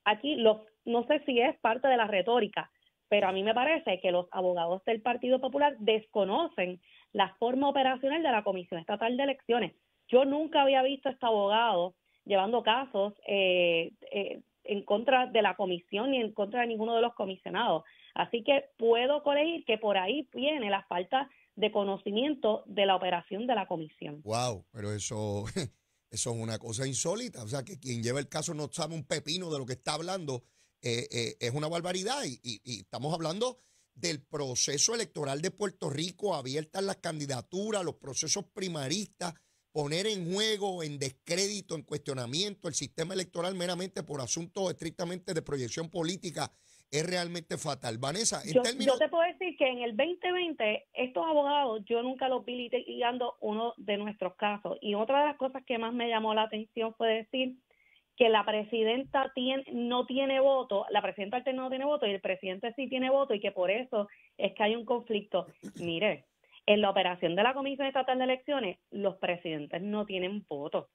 aquí los, no sé si es parte de la retórica, pero a mí me parece que los abogados del Partido Popular desconocen la forma operacional de la Comisión Estatal de Elecciones. Yo nunca había visto a este abogado llevando casos eh, eh, en contra de la comisión ni en contra de ninguno de los comisionados. Así que puedo colegir que por ahí viene la falta de conocimiento de la operación de la comisión. Wow, pero eso eso es una cosa insólita. O sea, que quien lleva el caso no sabe un pepino de lo que está hablando. Eh, eh, es una barbaridad. Y, y, estamos hablando del proceso electoral de Puerto Rico, abiertas las candidaturas, los procesos primaristas, poner en juego, en descrédito, en cuestionamiento el sistema electoral meramente por asuntos estrictamente de proyección política es realmente fatal. Vanessa, yo, te puedo decir que en el 2020, estos abogados, yo nunca los vi litigando uno de nuestros casos. Y otra de las cosas que más me llamó la atención fue decir que la presidenta tiene, no tiene voto, la presidenta alterna no tiene voto y el presidente sí tiene voto y que por eso es que hay un conflicto. Mire, en la operación de la Comisión Estatal de Elecciones, los presidentes no tienen voto.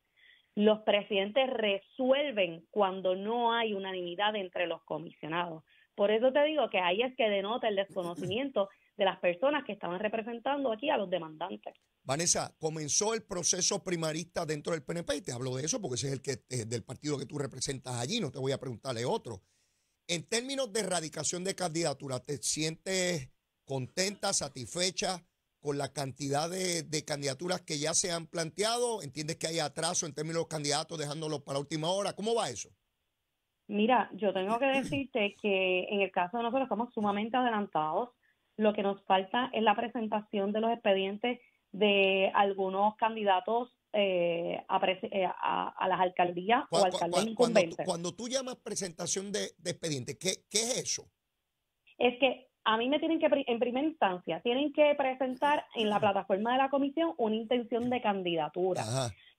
Los presidentes resuelven cuando no hay unanimidad entre los comisionados. Por eso te digo que ahí es que denota el desconocimiento de las personas que estaban representando aquí a los demandantes. Vanessa, comenzó el proceso primarista dentro del PNP y te hablo de eso porque ese es el que eh, del partido que tú representas allí, no te voy a preguntarle otro. En términos de erradicación de candidaturas, ¿te sientes contenta, satisfecha con la cantidad de, candidaturas que ya se han planteado? ¿Entiendes que hay atraso en términos de candidatos dejándolos para última hora? ¿Cómo va eso? Mira, yo tengo que decirte que en el caso de nosotros estamos sumamente adelantados. Lo que nos falta es la presentación de los expedientes de algunos candidatos eh, eh, a, las alcaldías o alcaldías incumbentes. cuando, tú llamas presentación de, expedientes, ¿qué, es eso? Es que a mí me tienen que, en primera instancia, tienen que presentar en la plataforma de la comisión una intención de candidatura.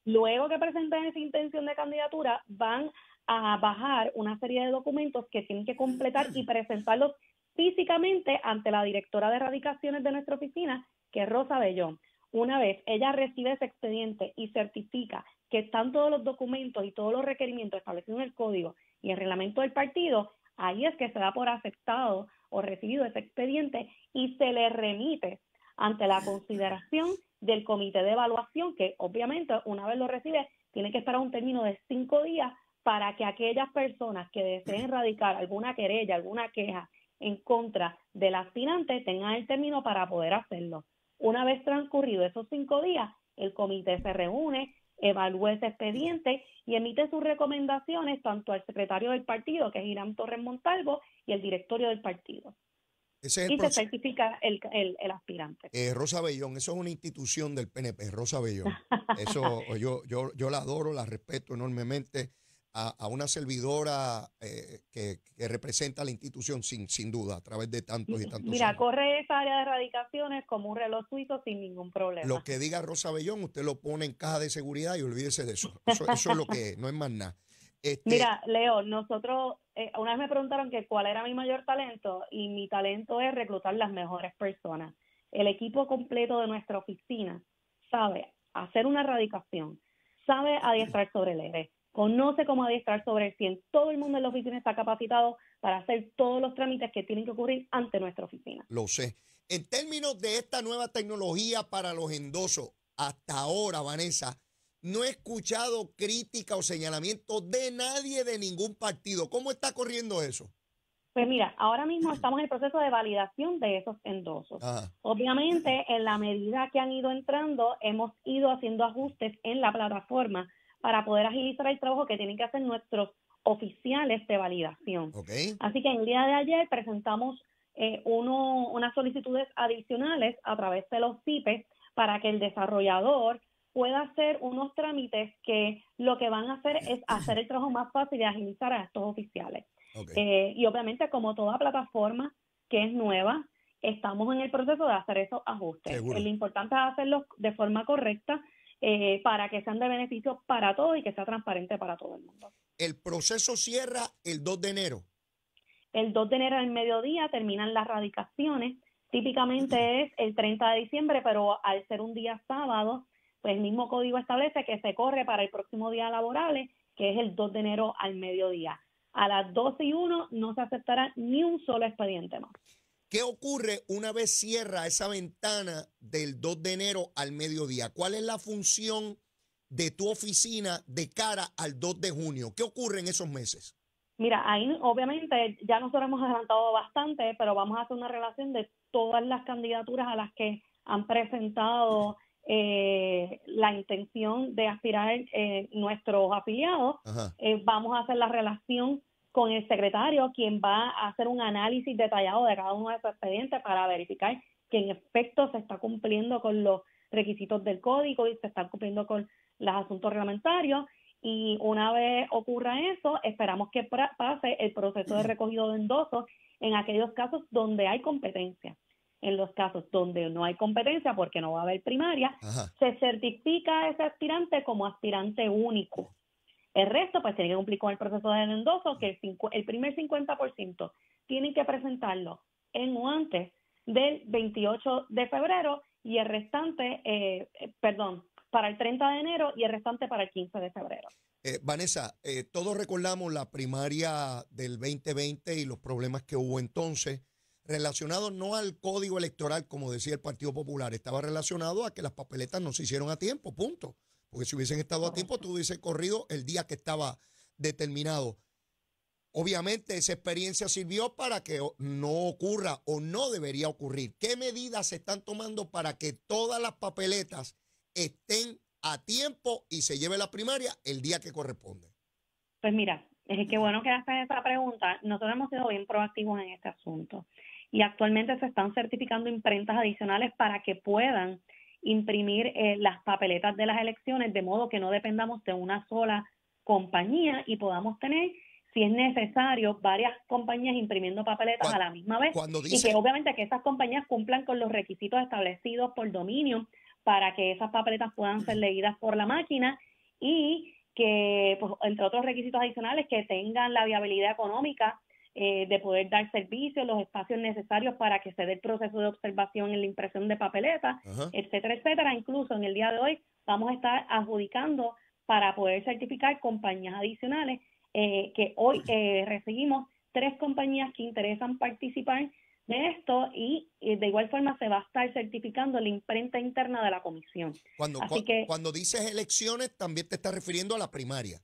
Luego que presenten esa intención de candidatura, van a bajar una serie de documentos que tienen que completar y mm. presentarlos físicamente ante la directora de erradicaciones de nuestra oficina, que es Rosa Bellón. Una vez ella recibe ese expediente y certifica que están todos los documentos y todos los requerimientos establecidos en el código y el reglamento del partido, ahí es que se da por aceptado o recibido ese expediente y se le remite ante la consideración del comité de evaluación, que obviamente una vez lo recibe, tiene que esperar un término de cinco días para que aquellas personas que deseen radicar alguna querella, alguna queja en contra del aspirante tengan el término para poder hacerlo. Una vez transcurrido esos cinco días, el comité se reúne, evalúa ese expediente y emite sus recomendaciones tanto al secretario del partido, que es Irán Torres Montalvo, y el directorio del partido. y se certifica el, el aspirante. Eh, Rosa Bellón, eso es una institución del PNP, Rosa Bellón. Eso yo, yo, yo la adoro, la respeto enormemente a, una servidora eh, que, representa a la institución sin, sin duda a través de tantos y tantos. Mira, corre esa área de erradicaciones como un reloj suizo sin ningún problema. Lo que diga Rosa Bellón, usted lo pone en caja de seguridad y olvídese de eso. Eso, es lo que no es más nada. Este mira, Leo, nosotros, eh, una vez me preguntaron que cuál era mi mayor talento y mi talento es reclutar las mejores personas. El equipo completo de nuestra oficina sabe hacer una erradicación, sabe adiestrar sobre el ERE, conoce cómo adiestrar sobre el en Todo el mundo en la oficina está capacitado para hacer todos los trámites que tienen que ocurrir ante nuestra oficina. Lo sé. En términos de esta nueva tecnología para los endosos, hasta ahora, Vanessa, no he escuchado crítica o señalamiento de nadie de ningún partido. ¿Cómo está corriendo eso? Pues mira, ahora mismo estamos en el proceso de validación de esos endosos. Ah. Obviamente, en la medida que han ido entrando, hemos ido haciendo ajustes en la plataforma para poder agilizar el trabajo que tienen que hacer nuestros oficiales de validación. Así que el día de ayer presentamos eh, uno, unas solicitudes adicionales a través de los CIPES para que el desarrollador pueda hacer unos trámites que lo que van a hacer es hacer el trabajo más fácil y agilizar a estos oficiales. Eh, y obviamente, como toda plataforma que es nueva, estamos en el proceso de hacer esos ajustes. Lo importante es hacerlos de forma correcta eh, para que sean de beneficio para todos y que sea transparente para todo el mundo. El proceso cierra el 2 de enero. El 2 de enero al mediodía terminan las radicaciones. Típicamente es el 30 de diciembre, pero al ser un día sábado, pues el mismo código establece que se corre para el próximo día laborable, que es el 2 de enero al mediodía. A las 12 y 1 no se aceptará ni un solo expediente más. ¿Qué ocurre una vez cierra esa ventana del 2 de enero al mediodía? ¿Cuál es la función de tu oficina de cara al 2 de junio? ¿Qué ocurre en esos meses? Mira, ahí obviamente ya nosotros hemos adelantado bastante, pero vamos a hacer una relación de todas las candidaturas a las que han presentado eh, la intención de aspirar eh, nuestros afiliados. Eh, vamos a hacer la relación con el secretario, quien va a hacer un análisis detallado de cada uno de esos expedientes para verificar que en efecto se está cumpliendo con los requisitos del código y se están cumpliendo con los asuntos reglamentarios. Y una vez ocurra eso, esperamos que pase el proceso de recogido de endosos en aquellos casos donde hay competencia. En los casos donde no hay competencia, porque no va a haber primaria, se certifica ese aspirante como aspirante único el resto, pues, tiene que cumplir con el proceso de endoso, que el, el primer 50% tienen que presentarlo en o antes del 28 de febrero y el restante, eh, eh, perdón, para el 30 de enero y el restante para el 15 de febrero. Eh, Vanessa, eh, todos recordamos la primaria del 2020 y los problemas que hubo entonces, relacionados no al código electoral, como decía el Partido Popular, estaba relacionado a que las papeletas no se hicieron a tiempo, punto. Porque si hubiesen estado a tiempo, tú hubiese corrido el día que estaba determinado. Obviamente esa experiencia sirvió para que no ocurra o no debería ocurrir. ¿Qué medidas se están tomando para que todas las papeletas estén a tiempo y se lleve la primaria el día que corresponde? Pues mira, es eh, que bueno que hagas esa pregunta. Nosotros hemos sido bien proactivos en este asunto y actualmente se están certificando imprentas adicionales para que puedan imprimir eh, las papeletas de las elecciones de modo que no dependamos de una sola compañía y podamos tener si es necesario, varias compañías imprimiendo papeletas a la misma vez. y que obviamente que esas compañías cumplan con los requisitos establecidos por dominio para que esas papeletas puedan ser leídas por la máquina y que, pues, entre otros requisitos adicionales, que tengan la viabilidad económica eh, de poder dar servicios los espacios necesarios para que se dé el proceso de observación en la impresión de papeletas, etcétera, etcétera. Incluso en el día de hoy vamos a estar adjudicando para poder certificar compañías adicionales eh, que hoy eh, recibimos tres compañías que interesan participar de esto y de igual forma se va a estar certificando la imprenta interna de la comisión. Cuando, cuando dices elecciones, también te estás refiriendo a la primaria.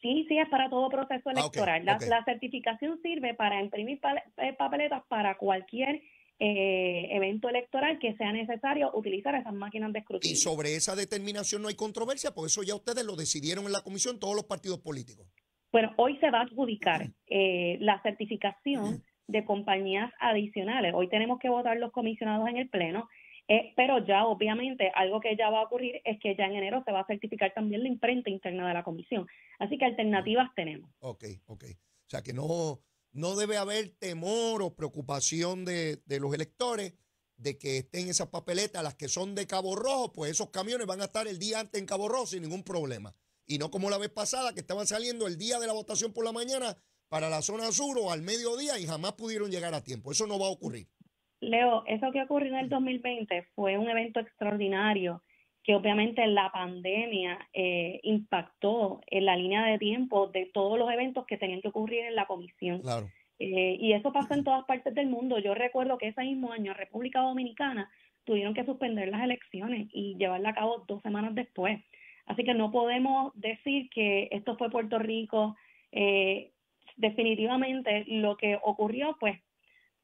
Sí, sí, es para todo proceso ah, electoral. La, certificación sirve para imprimir eh, papeletas para cualquier eh, evento electoral que sea necesario utilizar esas máquinas de escrutinio. Y sobre esa determinación no hay controversia, Por eso ya ustedes lo decidieron en la comisión todos los partidos políticos. Bueno, hoy se va a adjudicar eh, la certificación de compañías adicionales. Hoy tenemos que votar los comisionados en el Pleno eh, pero ya obviamente algo que ya va a ocurrir es que ya en enero se va a certificar también la imprenta interna de la comisión. Así que alternativas tenemos. Ok, ok. O sea que no, no debe haber temor o preocupación de, de los electores de que estén esas papeletas, las que son de Cabo Rojo, pues esos camiones van a estar el día antes en Cabo Rojo sin ningún problema. Y no como la vez pasada que estaban saliendo el día de la votación por la mañana para la zona sur o al mediodía y jamás pudieron llegar a tiempo. Eso no va a ocurrir. Leo, eso que ocurrió en el 2020 fue un evento extraordinario que obviamente la pandemia eh, impactó en la línea de tiempo de todos los eventos que tenían que ocurrir en la comisión. Eh, y eso pasó en todas partes del mundo. Yo recuerdo que ese mismo año República Dominicana tuvieron que suspender las elecciones y llevarla a cabo dos semanas después. Así que no podemos decir que esto fue Puerto Rico. Eh, definitivamente lo que ocurrió pues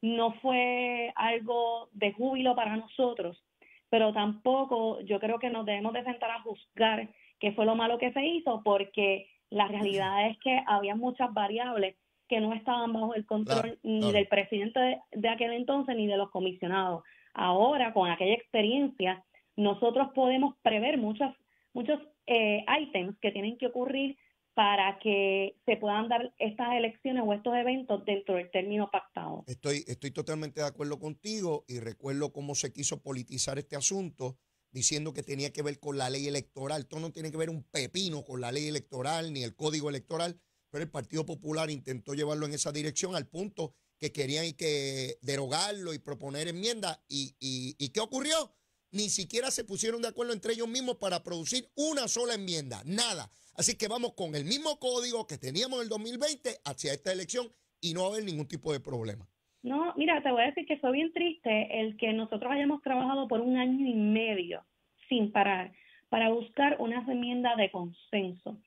no fue algo de júbilo para nosotros, pero tampoco yo creo que nos debemos de sentar a juzgar qué fue lo malo que se hizo, porque la realidad es que había muchas variables que no estaban bajo el control ni del presidente de, aquel entonces ni de los comisionados. Ahora, con aquella experiencia, nosotros podemos prever muchas, muchos eh, items que tienen que ocurrir para que se puedan dar estas elecciones o estos eventos dentro del término pactado. Estoy, estoy totalmente de acuerdo contigo y recuerdo cómo se quiso politizar este asunto diciendo que tenía que ver con la ley electoral. Esto no tiene que ver un pepino con la ley electoral ni el código electoral, pero el Partido Popular intentó llevarlo en esa dirección al punto que querían que derogarlo y proponer enmiendas. ¿Y, y, y qué ocurrió? ni siquiera se pusieron de acuerdo entre ellos mismos para producir una sola enmienda, nada. Así que vamos con el mismo código que teníamos en el 2020 hacia esta elección y no va a haber ningún tipo de problema. No, mira, te voy a decir que fue bien triste el que nosotros hayamos trabajado por un año y medio sin parar para buscar una enmienda de consenso.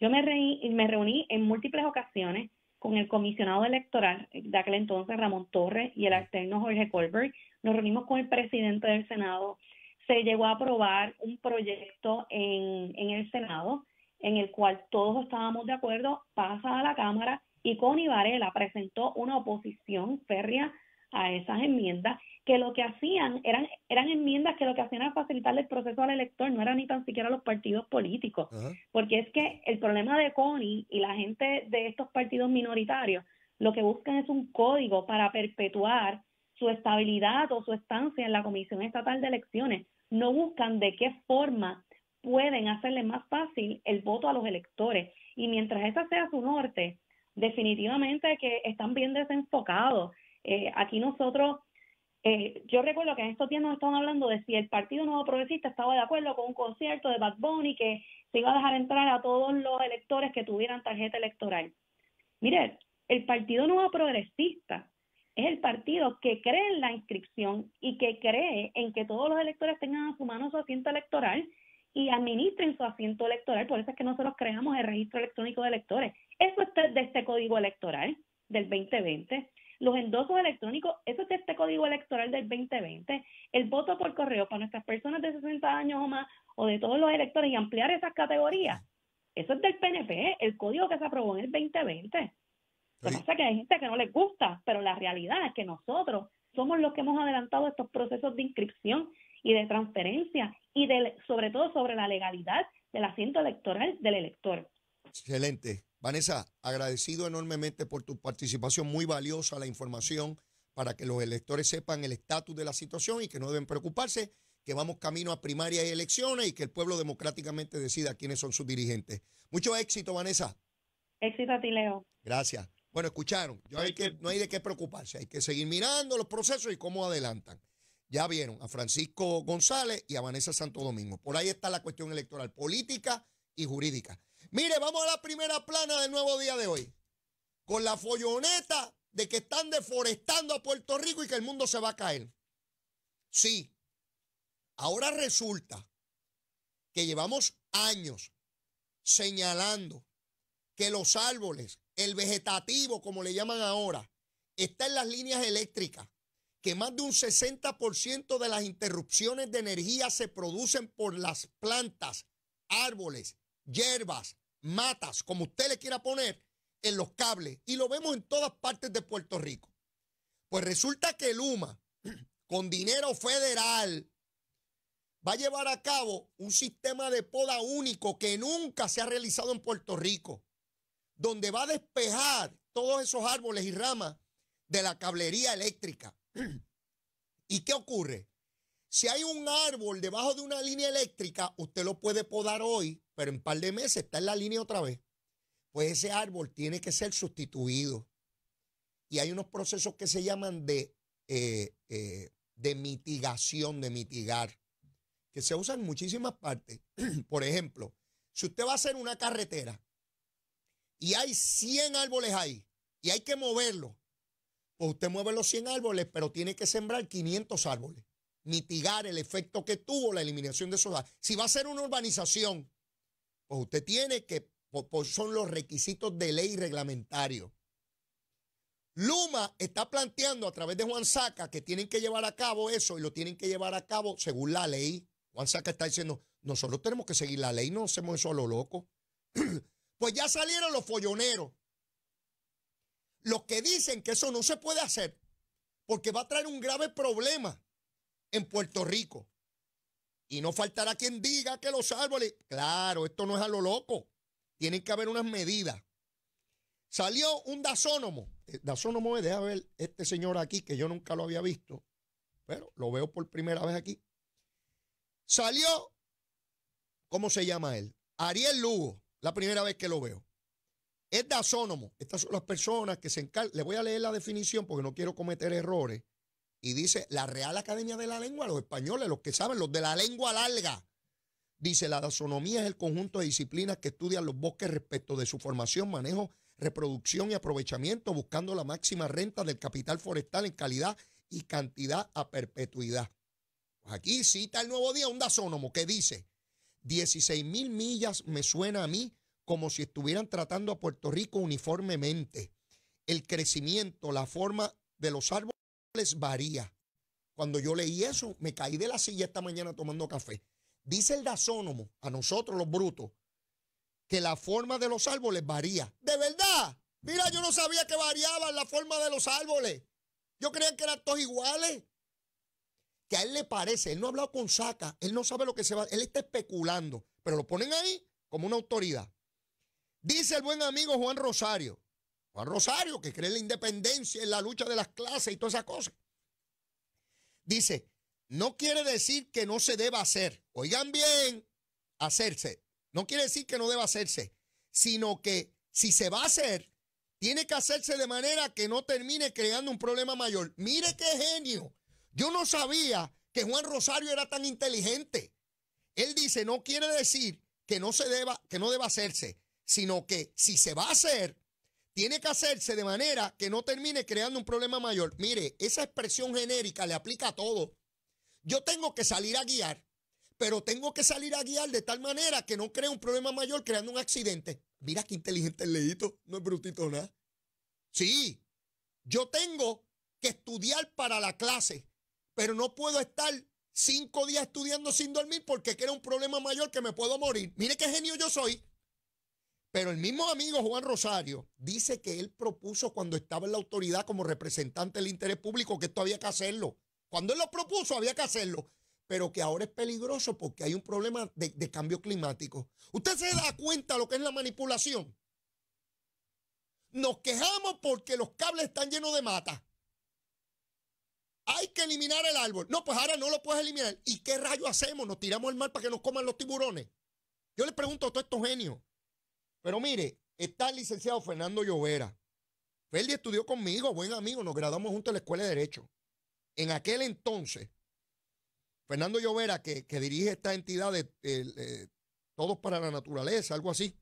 Yo me, reí, me reuní en múltiples ocasiones con el comisionado electoral de aquel entonces, Ramón Torres, y el alterno Jorge Colbert. Nos reunimos con el presidente del Senado, se llegó a aprobar un proyecto en, el Senado en el cual todos estábamos de acuerdo, pasa a la Cámara y Connie Varela presentó una oposición férrea a esas enmiendas que lo que hacían eran eran enmiendas que lo que hacían era facilitarle el proceso al elector, no eran ni tan siquiera los partidos políticos, porque es que el problema de Connie y la gente de estos partidos minoritarios lo que buscan es un código para perpetuar su estabilidad o su estancia en la Comisión Estatal de Elecciones, no buscan de qué forma pueden hacerle más fácil el voto a los electores. Y mientras esa sea su norte, definitivamente que están bien desenfocados. Eh, aquí nosotros, eh, yo recuerdo que en estos días nos estaban hablando de si el Partido Nuevo Progresista estaba de acuerdo con un concierto de Bad Bunny que se iba a dejar entrar a todos los electores que tuvieran tarjeta electoral. Mire, el Partido Nuevo Progresista es el partido que cree en la inscripción y que cree en que todos los electores tengan a su mano su asiento electoral y administren su asiento electoral. Por eso es que nosotros creamos el registro electrónico de electores. Eso es de este código electoral del 2020. Los endosos electrónicos, eso es de este código electoral del 2020. El voto por correo para nuestras personas de 60 años o más o de todos los electores y ampliar esas categorías. Eso es del PNP, el código que se aprobó en el 2020. Lo que pasa es que hay gente que no les gusta, pero la realidad es que nosotros somos los que hemos adelantado estos procesos de inscripción y de transferencia y de, sobre todo sobre la legalidad del asiento electoral del elector. Excelente. Vanessa, agradecido enormemente por tu participación, muy valiosa la información para que los electores sepan el estatus de la situación y que no deben preocuparse, que vamos camino a primarias y elecciones y que el pueblo democráticamente decida quiénes son sus dirigentes. Mucho éxito, Vanessa. Éxito a ti, Leo. Gracias. Bueno, escucharon. hay que, no hay de qué preocuparse. Hay que seguir mirando los procesos y cómo adelantan. Ya vieron a Francisco González y a Vanessa Santo Domingo. Por ahí está la cuestión electoral, política y jurídica. Mire, vamos a la primera plana del nuevo día de hoy. Con la folloneta de que están deforestando a Puerto Rico y que el mundo se va a caer. Sí. Ahora resulta que llevamos años señalando que los árboles el vegetativo, como le llaman ahora, está en las líneas eléctricas, que más de un 60% de las interrupciones de energía se producen por las plantas, árboles, hierbas, matas, como usted le quiera poner, en los cables. Y lo vemos en todas partes de Puerto Rico. Pues resulta que el Luma, con dinero federal, va a llevar a cabo un sistema de poda único que nunca se ha realizado en Puerto Rico donde va a despejar todos esos árboles y ramas de la cablería eléctrica. ¿Y qué ocurre? Si hay un árbol debajo de una línea eléctrica, usted lo puede podar hoy, pero en un par de meses está en la línea otra vez. Pues ese árbol tiene que ser sustituido. Y hay unos procesos que se llaman de, eh, eh, de mitigación, de mitigar, que se usan en muchísimas partes. Por ejemplo, si usted va a hacer una carretera y hay 100 árboles ahí y hay que moverlos, pues usted mueve los 100 árboles, pero tiene que sembrar 500 árboles, mitigar el efecto que tuvo la eliminación de esos árboles. Si va a ser una urbanización, pues usted tiene que, son los requisitos de ley reglamentario. Luma está planteando a través de Juan Saca que tienen que llevar a cabo eso y lo tienen que llevar a cabo según la ley. Juan Saca está diciendo, nosotros tenemos que seguir la ley, no hacemos eso a lo loco. Pues ya salieron los folloneros. Los que dicen que eso no se puede hacer porque va a traer un grave problema en Puerto Rico. Y no faltará quien diga que los árboles. Claro, esto no es a lo loco. Tienen que haber unas medidas. Salió un dasónomo. El eh, dasónomo es, deja ver este señor aquí, que yo nunca lo había visto, pero lo veo por primera vez aquí. Salió, ¿cómo se llama él? Ariel Lugo. La primera vez que lo veo. Es dasónomo. Estas son las personas que se encargan. Le voy a leer la definición porque no quiero cometer errores. Y dice la Real Academia de la Lengua, los españoles, los que saben, los de la lengua larga. Dice, la dasonomía es el conjunto de disciplinas que estudian los bosques respecto de su formación, manejo, reproducción y aprovechamiento, buscando la máxima renta del capital forestal en calidad y cantidad a perpetuidad. Pues aquí cita el nuevo día un dasónomo que dice, 16 mil millas me suena a mí como si estuvieran tratando a Puerto Rico uniformemente. El crecimiento, la forma de los árboles varía. Cuando yo leí eso, me caí de la silla esta mañana tomando café. Dice el gasónomo a nosotros los brutos, que la forma de los árboles varía. ¿De verdad? Mira, yo no sabía que variaban la forma de los árboles. Yo creía que eran todos iguales que a él le parece, él no ha hablado con Saca, él no sabe lo que se va, él está especulando, pero lo ponen ahí como una autoridad. Dice el buen amigo Juan Rosario, Juan Rosario, que cree en la independencia, en la lucha de las clases y todas esas cosas. Dice, no quiere decir que no se deba hacer, oigan bien, hacerse, no quiere decir que no deba hacerse, sino que si se va a hacer, tiene que hacerse de manera que no termine creando un problema mayor. Mire qué genio. Yo no sabía que Juan Rosario era tan inteligente. Él dice, no quiere decir que no se deba, que no deba hacerse, sino que si se va a hacer, tiene que hacerse de manera que no termine creando un problema mayor. Mire, esa expresión genérica le aplica a todo. Yo tengo que salir a guiar, pero tengo que salir a guiar de tal manera que no crea un problema mayor creando un accidente. Mira qué inteligente el leíto, no es brutito nada. Sí, yo tengo que estudiar para la clase, pero no puedo estar cinco días estudiando sin dormir porque era un problema mayor que me puedo morir. Mire qué genio yo soy. Pero el mismo amigo Juan Rosario dice que él propuso cuando estaba en la autoridad como representante del interés público que esto había que hacerlo. Cuando él lo propuso había que hacerlo, pero que ahora es peligroso porque hay un problema de, cambio climático. ¿Usted se da cuenta lo que es la manipulación? Nos quejamos porque los cables están llenos de mata. Hay que eliminar el árbol. No, pues ahora no lo puedes eliminar. ¿Y qué rayo hacemos? ¿Nos tiramos al mar para que nos coman los tiburones? Yo le pregunto a todos estos genios. Pero mire, está el licenciado Fernando Llovera. y estudió conmigo, buen amigo, nos graduamos juntos en la Escuela de Derecho. En aquel entonces, Fernando Llovera, que, dirige esta entidad de Todos para la Naturaleza, algo así,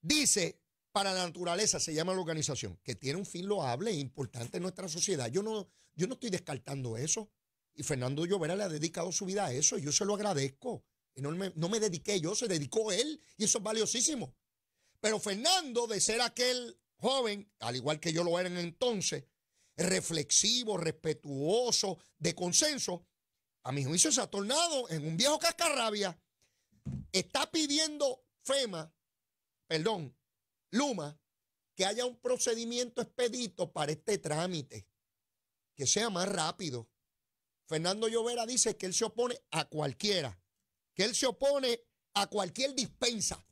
dice, para la naturaleza se llama la organización, que tiene un fin loable e importante en nuestra sociedad. Yo no, yo no estoy descartando eso. Y Fernando Llovera le ha dedicado su vida a eso y yo se lo agradezco. Y no, me, dediqué yo, se dedicó él y eso es valiosísimo. Pero Fernando, de ser aquel joven, al igual que yo lo era en entonces, reflexivo, respetuoso, de consenso, a mi juicio se ha tornado en un viejo cascarrabia. Está pidiendo FEMA, perdón, Luma, que haya un procedimiento expedito para este trámite que sea más rápido. Fernando Llovera dice que él se opone a cualquiera, que él se opone a cualquier dispensa.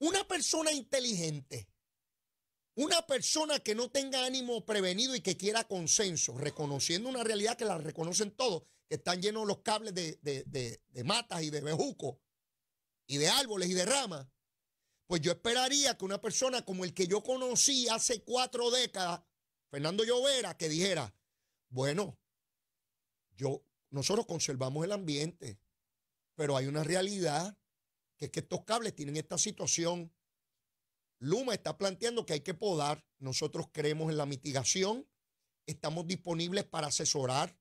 Una persona inteligente, una persona que no tenga ánimo prevenido y que quiera consenso, reconociendo una realidad que la reconocen todos, que están llenos los cables de, de, de matas y de bejuco, y de árboles y de ramas, pues yo esperaría que una persona como el que yo conocí hace cuatro décadas, Fernando Llovera, que dijera, bueno, yo, nosotros conservamos el ambiente, pero hay una realidad que es que estos cables tienen esta situación. Luma está planteando que hay que podar. Nosotros creemos en la mitigación. Estamos disponibles para asesorar,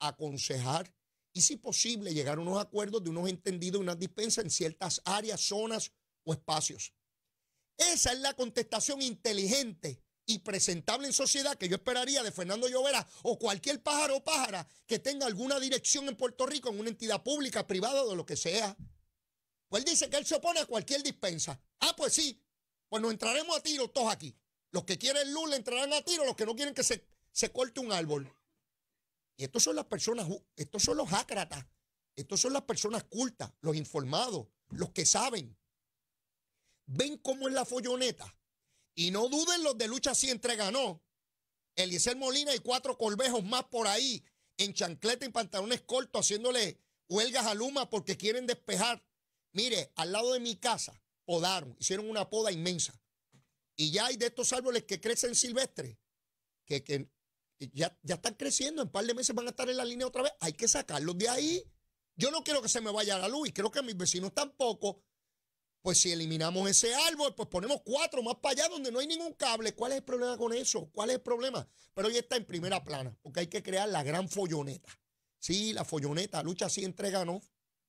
aconsejar y, si posible, llegar a unos acuerdos de unos entendidos, unas dispensas en ciertas áreas, zonas o espacios. Esa es la contestación inteligente y presentable en sociedad que yo esperaría de Fernando Llovera o cualquier pájaro o pájara que tenga alguna dirección en Puerto Rico, en una entidad pública, privada o de lo que sea. Pues él dice que él se opone a cualquier dispensa. Ah, pues sí, pues nos entraremos a tiro todos aquí. Los que quieren Lula entrarán a tiro, los que no quieren que se, se corte un árbol. Y estos son las personas, estos son los ácratas, estos son las personas cultas, los informados, los que saben. Ven cómo es la folloneta y no duden los de lucha si entreganó. Eliezer Molina y cuatro colvejos más por ahí, en chancleta y pantalones cortos, haciéndole huelgas a Luma porque quieren despejar. Mire, al lado de mi casa podaron, hicieron una poda inmensa. Y ya hay de estos árboles que crecen silvestres, que, ya, ya, están creciendo, en un par de meses van a estar en la línea otra vez. Hay que sacarlos de ahí. Yo no quiero que se me vaya la luz y creo que mis vecinos tampoco. Pues si eliminamos ese árbol, pues ponemos cuatro más para allá donde no hay ningún cable. ¿Cuál es el problema con eso? ¿Cuál es el problema? Pero hoy está en primera plana, porque hay que crear la gran folloneta. Sí, la folloneta, lucha si entrega no.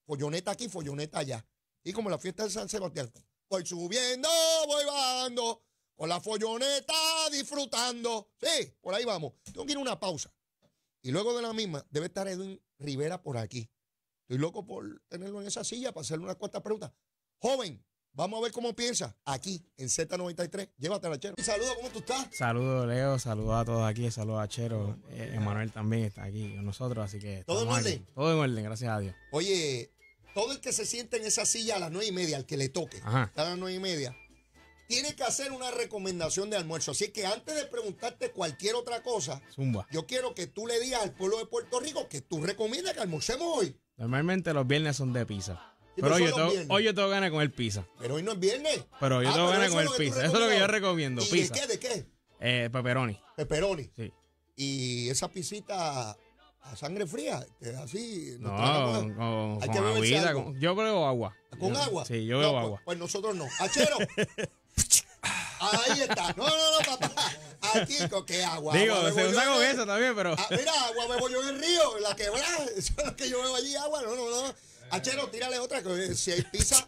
Folloneta aquí, folloneta allá. Y como la fiesta de San Sebastián. Voy subiendo, voy bajando, con la folloneta disfrutando. Sí, por ahí vamos. Tengo que ir una pausa. Y luego de la misma, debe estar Edwin Rivera por aquí. Estoy loco por tenerlo en esa silla para hacerle una cuarta pregunta. Joven, Vamos a ver cómo piensa aquí en Z93. Llévate a Chero. Saludo, ¿cómo tú estás? Saludo Leo. saludo a todos aquí. saludo a Chero. Eh, Emanuel también está aquí con nosotros, así que. ¿Todo en orden? Todo en orden, gracias a Dios. Oye, todo el que se siente en esa silla a las nueve y media, al que le toque, está a las nueve y media, tiene que hacer una recomendación de almuerzo. Así que antes de preguntarte cualquier otra cosa, yo quiero que tú le digas al pueblo de Puerto Rico que tú recomiendas que almorcemos hoy. Normalmente los viernes son de pizza. Pero todo, hoy yo tengo ganas de comer pizza. Pero hoy no es viernes. Pero hoy yo ah, tengo ganas de comer pizza. Eso es lo que yo recomiendo. ¿Y pizza. ¿De qué? ¿De qué? Eh, pepperoni. Pepperoni. Sí. Y esa pisita a sangre fría, así. No, con, con, Hay que agüita, yo bebo agua. ¿Ah, ¿Con agua? Sí, yo bebo agua. Pues, pues, nosotros no. ¡Achero! Ahí está. No, no, no, papá. Aquí con qué agua. Digo, se usa con eso también, pero. Ah, mira, agua bebo yo en el río, la quebrada. Eso es lo que yo bebo allí, agua. No, no, no. Achero, ah, tírale otra, que eh, si hay pizza,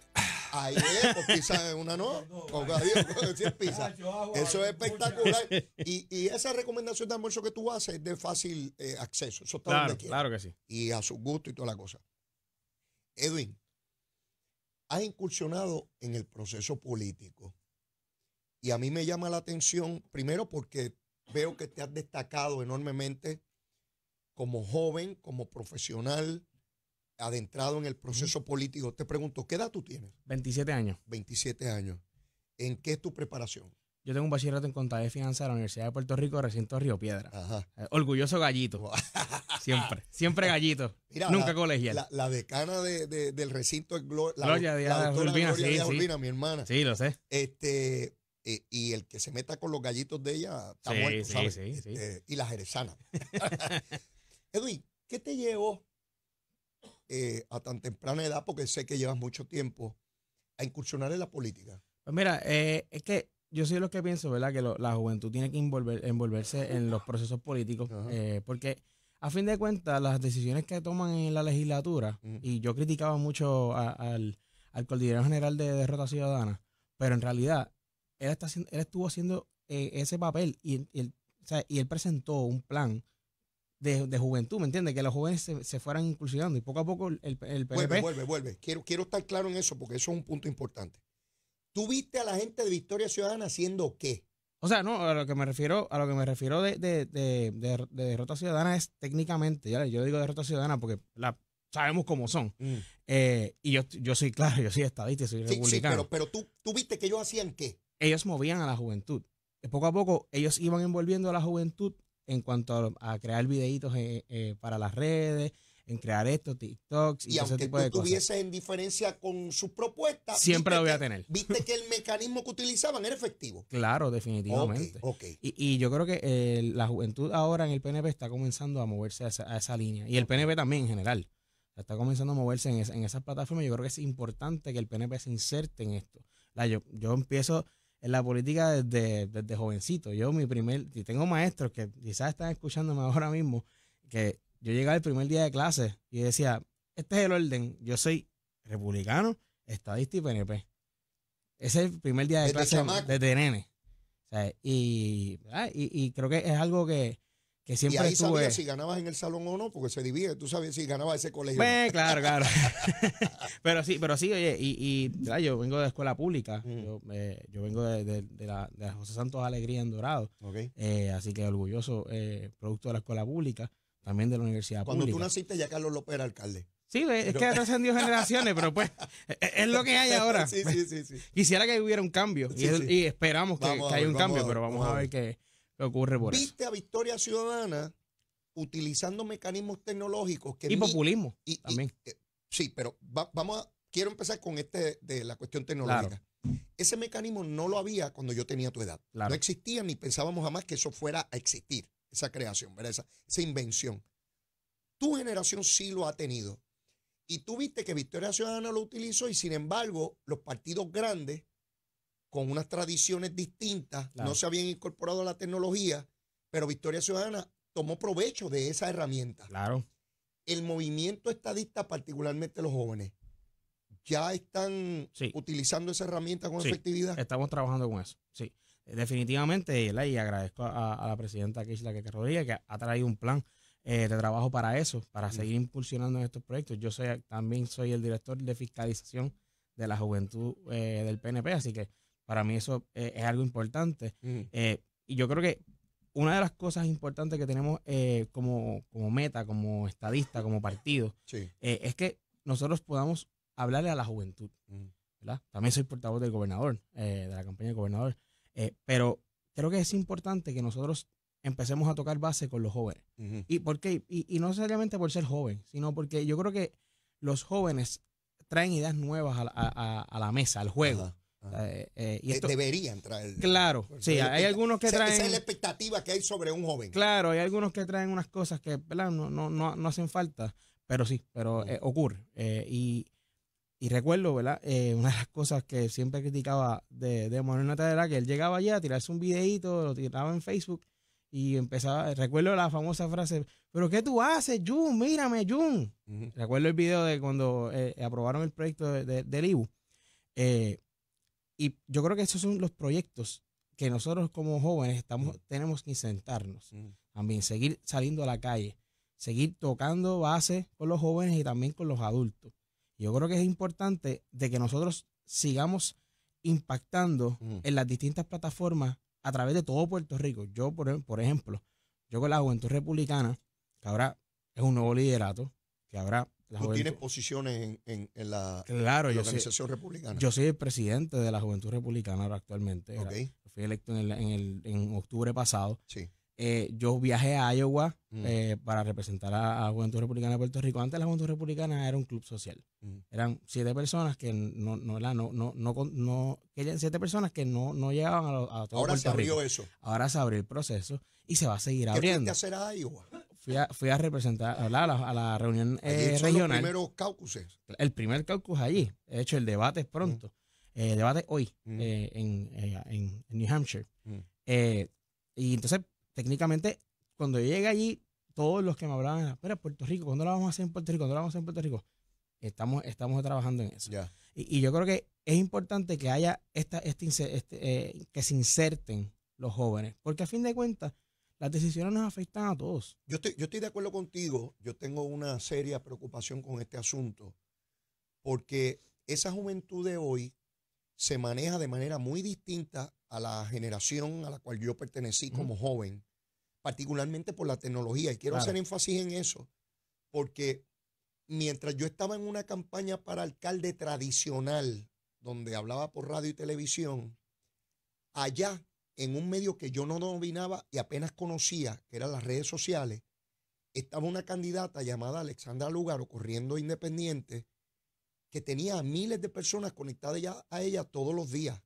ahí es, o pizza es una no, o si es pizza. Ah, eso es espectacular. Y, esa recomendación de almuerzo que tú haces es de fácil eh, acceso. Eso está claro, Claro que sí. Y a su gusto y toda la cosa. Edwin, has incursionado en el proceso político. Y a mí me llama la atención, primero porque veo que te has destacado enormemente como joven, como profesional, adentrado en el proceso político, te pregunto, ¿qué edad tú tienes? 27 años. 27 años. ¿En qué es tu preparación? Yo tengo un bachillerato en contabilidad y finanzas de la Universidad de Puerto Rico, recinto Río Piedra. Ajá. Eh, orgulloso gallito. siempre, siempre gallito. Nunca colegial. La, decana de, del recinto la, Gloria de la, mi hermana. Sí, lo sé. Este, eh, y el que se meta con los gallitos de ella está sí, muerto, este, y la jerezana. Edwin, ¿qué te llevó eh, a tan temprana edad, porque sé que llevas mucho tiempo, a incursionar en la política? Pues mira, eh, es que yo soy lo que pienso, ¿verdad? Que la juventud tiene que envolverse en los procesos políticos, eh, porque a fin de cuentas, las decisiones que toman en la legislatura, mm. y yo criticaba mucho al, al coordinador general de Derrota Ciudadana, pero en realidad, él, está, él estuvo haciendo ese papel y, y él presentó un plan de, juventud, ¿me entiendes? Que los jóvenes se, fueran incursionando y poco a poco el, el Vuelve, vuelve, vuelve. Quiero, quiero estar claro en eso porque eso es un punto importante. tuviste a la gente de Victoria Ciudadana haciendo qué? O sea, no, a lo que me refiero, a lo que me refiero de, derrota ciudadana es técnicamente, ya, yo digo derrota ciudadana porque la, sabemos cómo son. Mm. Eh, y yo, soy claro, yo soy estadista, soy sí, republicano. Sí, pero, pero tú, tú viste que ellos hacían qué? Ellos movían a la juventud. Poco a poco ellos iban envolviendo a la juventud en cuanto a, crear videitos eh, eh, para las redes, en crear esto, TikToks y, ese tipo de cosas. tuvieses en diferencia con sus propuestas, siempre lo voy a tener. Viste que el mecanismo que utilizaban era efectivo. Claro, definitivamente. Okay, Y, yo creo que eh, la juventud ahora en el PNP está comenzando a moverse a esa, línea. Y el PNP también en general. Está comenzando a moverse en, es, en esas plataformas. Yo creo que es importante que el PNP se inserte en esto. La, yo empiezo en la política desde, jovencito. Yo, mi primer, y tengo maestros que quizás están escuchándome ahora mismo, que yo llegaba el primer día de clase y decía, este es el orden, yo soy republicano, estadista y PNP. Ese es el primer día de clase de desde nene. y creo que es algo que, que siempre y ahí sabías si ganabas en el salón o no, porque se divide. Tú sabías si ganabas ese colegio. Pues, claro, claro. pero sí, pero sí, oye, y, yo vengo de la escuela pública. Eh, yo, vengo de, la, de, José Santos Alegría en Dorado. Eh, así que orgulloso, eh, producto de la escuela pública, también de la universidad Cuando pública. Cuando tú naciste, ya Carlos López era alcalde. Sí, es que ha generaciones, pero pues es lo que hay ahora. sí, sí, sí, sí, Quisiera que hubiera un cambio y, esperamos que, haya un cambio, pero vamos, a ver, qué ocurre por Viste a Victoria Ciudadana utilizando mecanismos tecnológicos que... Y populismo y, también. sí, pero vamos a... Quiero empezar con este de la cuestión tecnológica. Ese mecanismo no lo había cuando yo tenía tu edad. No existía ni pensábamos jamás que eso fuera a existir, esa creación, ¿verdad? Esa, esa invención. Tu generación sí lo ha tenido. Y tú viste que Victoria Ciudadana lo utilizó y sin embargo los partidos grandes con unas tradiciones distintas, no se habían incorporado a la tecnología, pero Victoria Ciudadana tomó provecho de esa herramienta. Claro. El movimiento estadista, particularmente los jóvenes, ya están utilizando esa herramienta con efectividad. Estamos trabajando con eso, sí. Definitivamente, y agradezco a, la presidenta que que ha traído un plan eh, de trabajo para eso, para mm. seguir impulsionando estos proyectos. Yo también soy el director de fiscalización de la juventud eh, del PNP, así que para mí eso es algo importante. Eh, y yo creo que una de las cosas importantes que tenemos eh, como, meta, como estadista, como partido, eh, es que nosotros podamos hablarle a la juventud. También soy portavoz del gobernador, de la campaña del gobernador. pero creo que es importante que nosotros empecemos a tocar base con los jóvenes. ¿Y por qué? Y, no necesariamente por ser joven, sino porque yo creo que los jóvenes traen ideas nuevas a, la mesa, al juego. Eh, eh, y deberían traer. Claro, sí, hay algunos que traen. Esa es la expectativa que hay sobre un joven. Claro, hay algunos que traen unas cosas que No, hacen falta, pero sí, pero eh, ocurre. Eh, y, recuerdo, ¿verdad? una de las cosas que siempre criticaba de, de Manuel que él llegaba allá a tirarse un videito lo tiraba en Facebook y empezaba. Recuerdo la famosa frase: ¿Pero qué tú haces, Jun? Mírame, Jun. Recuerdo el video de cuando aprobaron el proyecto de, de, del IBU. Eh, y yo creo que esos son los proyectos que nosotros como jóvenes estamos, mm. tenemos que sentarnos mm. También seguir saliendo a la calle, seguir tocando base con los jóvenes y también con los adultos. Yo creo que es importante de que nosotros sigamos impactando mm. en las distintas plataformas a través de todo Puerto Rico. Yo, por, por ejemplo, yo con la Juventud Republicana, que ahora es un nuevo liderato, que ahora Tú tienes posiciones en, la, organización republicana. Yo soy el presidente de la Juventud Republicana actualmente. fui electo el, en, octubre pasado. Eh, yo viajé a Iowa mm. eh, para representar a, la Juventud Republicana de Puerto Rico. Antes la Juventud Republicana era un club social. Mm. Eran siete personas que no, no, no, no, siete personas que no, no llegaban a, a Ahora se abrió eso. Ahora se abrió el proceso y se va a seguir ¿Qué abriendo. ¿Qué hacer a Iowa? Fui a, representar, a, la, a la reunión eh, regional. Los primeros caucuses. El primer caucus allí. He hecho, el debate es pronto. Mm. Eh, debate hoy mm. eh, en, New Hampshire. Mm. y entonces, técnicamente, cuando yo llegué allí, todos los que me hablaban, espera Puerto Rico, ¿cuándo lo vamos a hacer en Puerto Rico? ¿Cuándo lo vamos a hacer en Puerto Rico? Estamos, estamos trabajando en eso. Y, yo creo que es importante que haya esta, este este, que se inserten los jóvenes, porque a fin de cuentas, las decisiones nos afectan a todos. Yo estoy, yo estoy de acuerdo contigo. Yo tengo una seria preocupación con este asunto porque esa juventud de hoy se maneja de manera muy distinta a la generación a la cual yo pertenecí como joven, particularmente por la tecnología. Y quiero hacer énfasis en eso, porque mientras yo estaba en una campaña para alcalde tradicional, donde hablaba por radio y televisión, allá en un medio que yo no dominaba y apenas conocía, que eran las redes sociales, estaba una candidata llamada Alexandra Lugaro, corriendo independiente, que tenía a miles de personas conectadas ya a ella todos los días,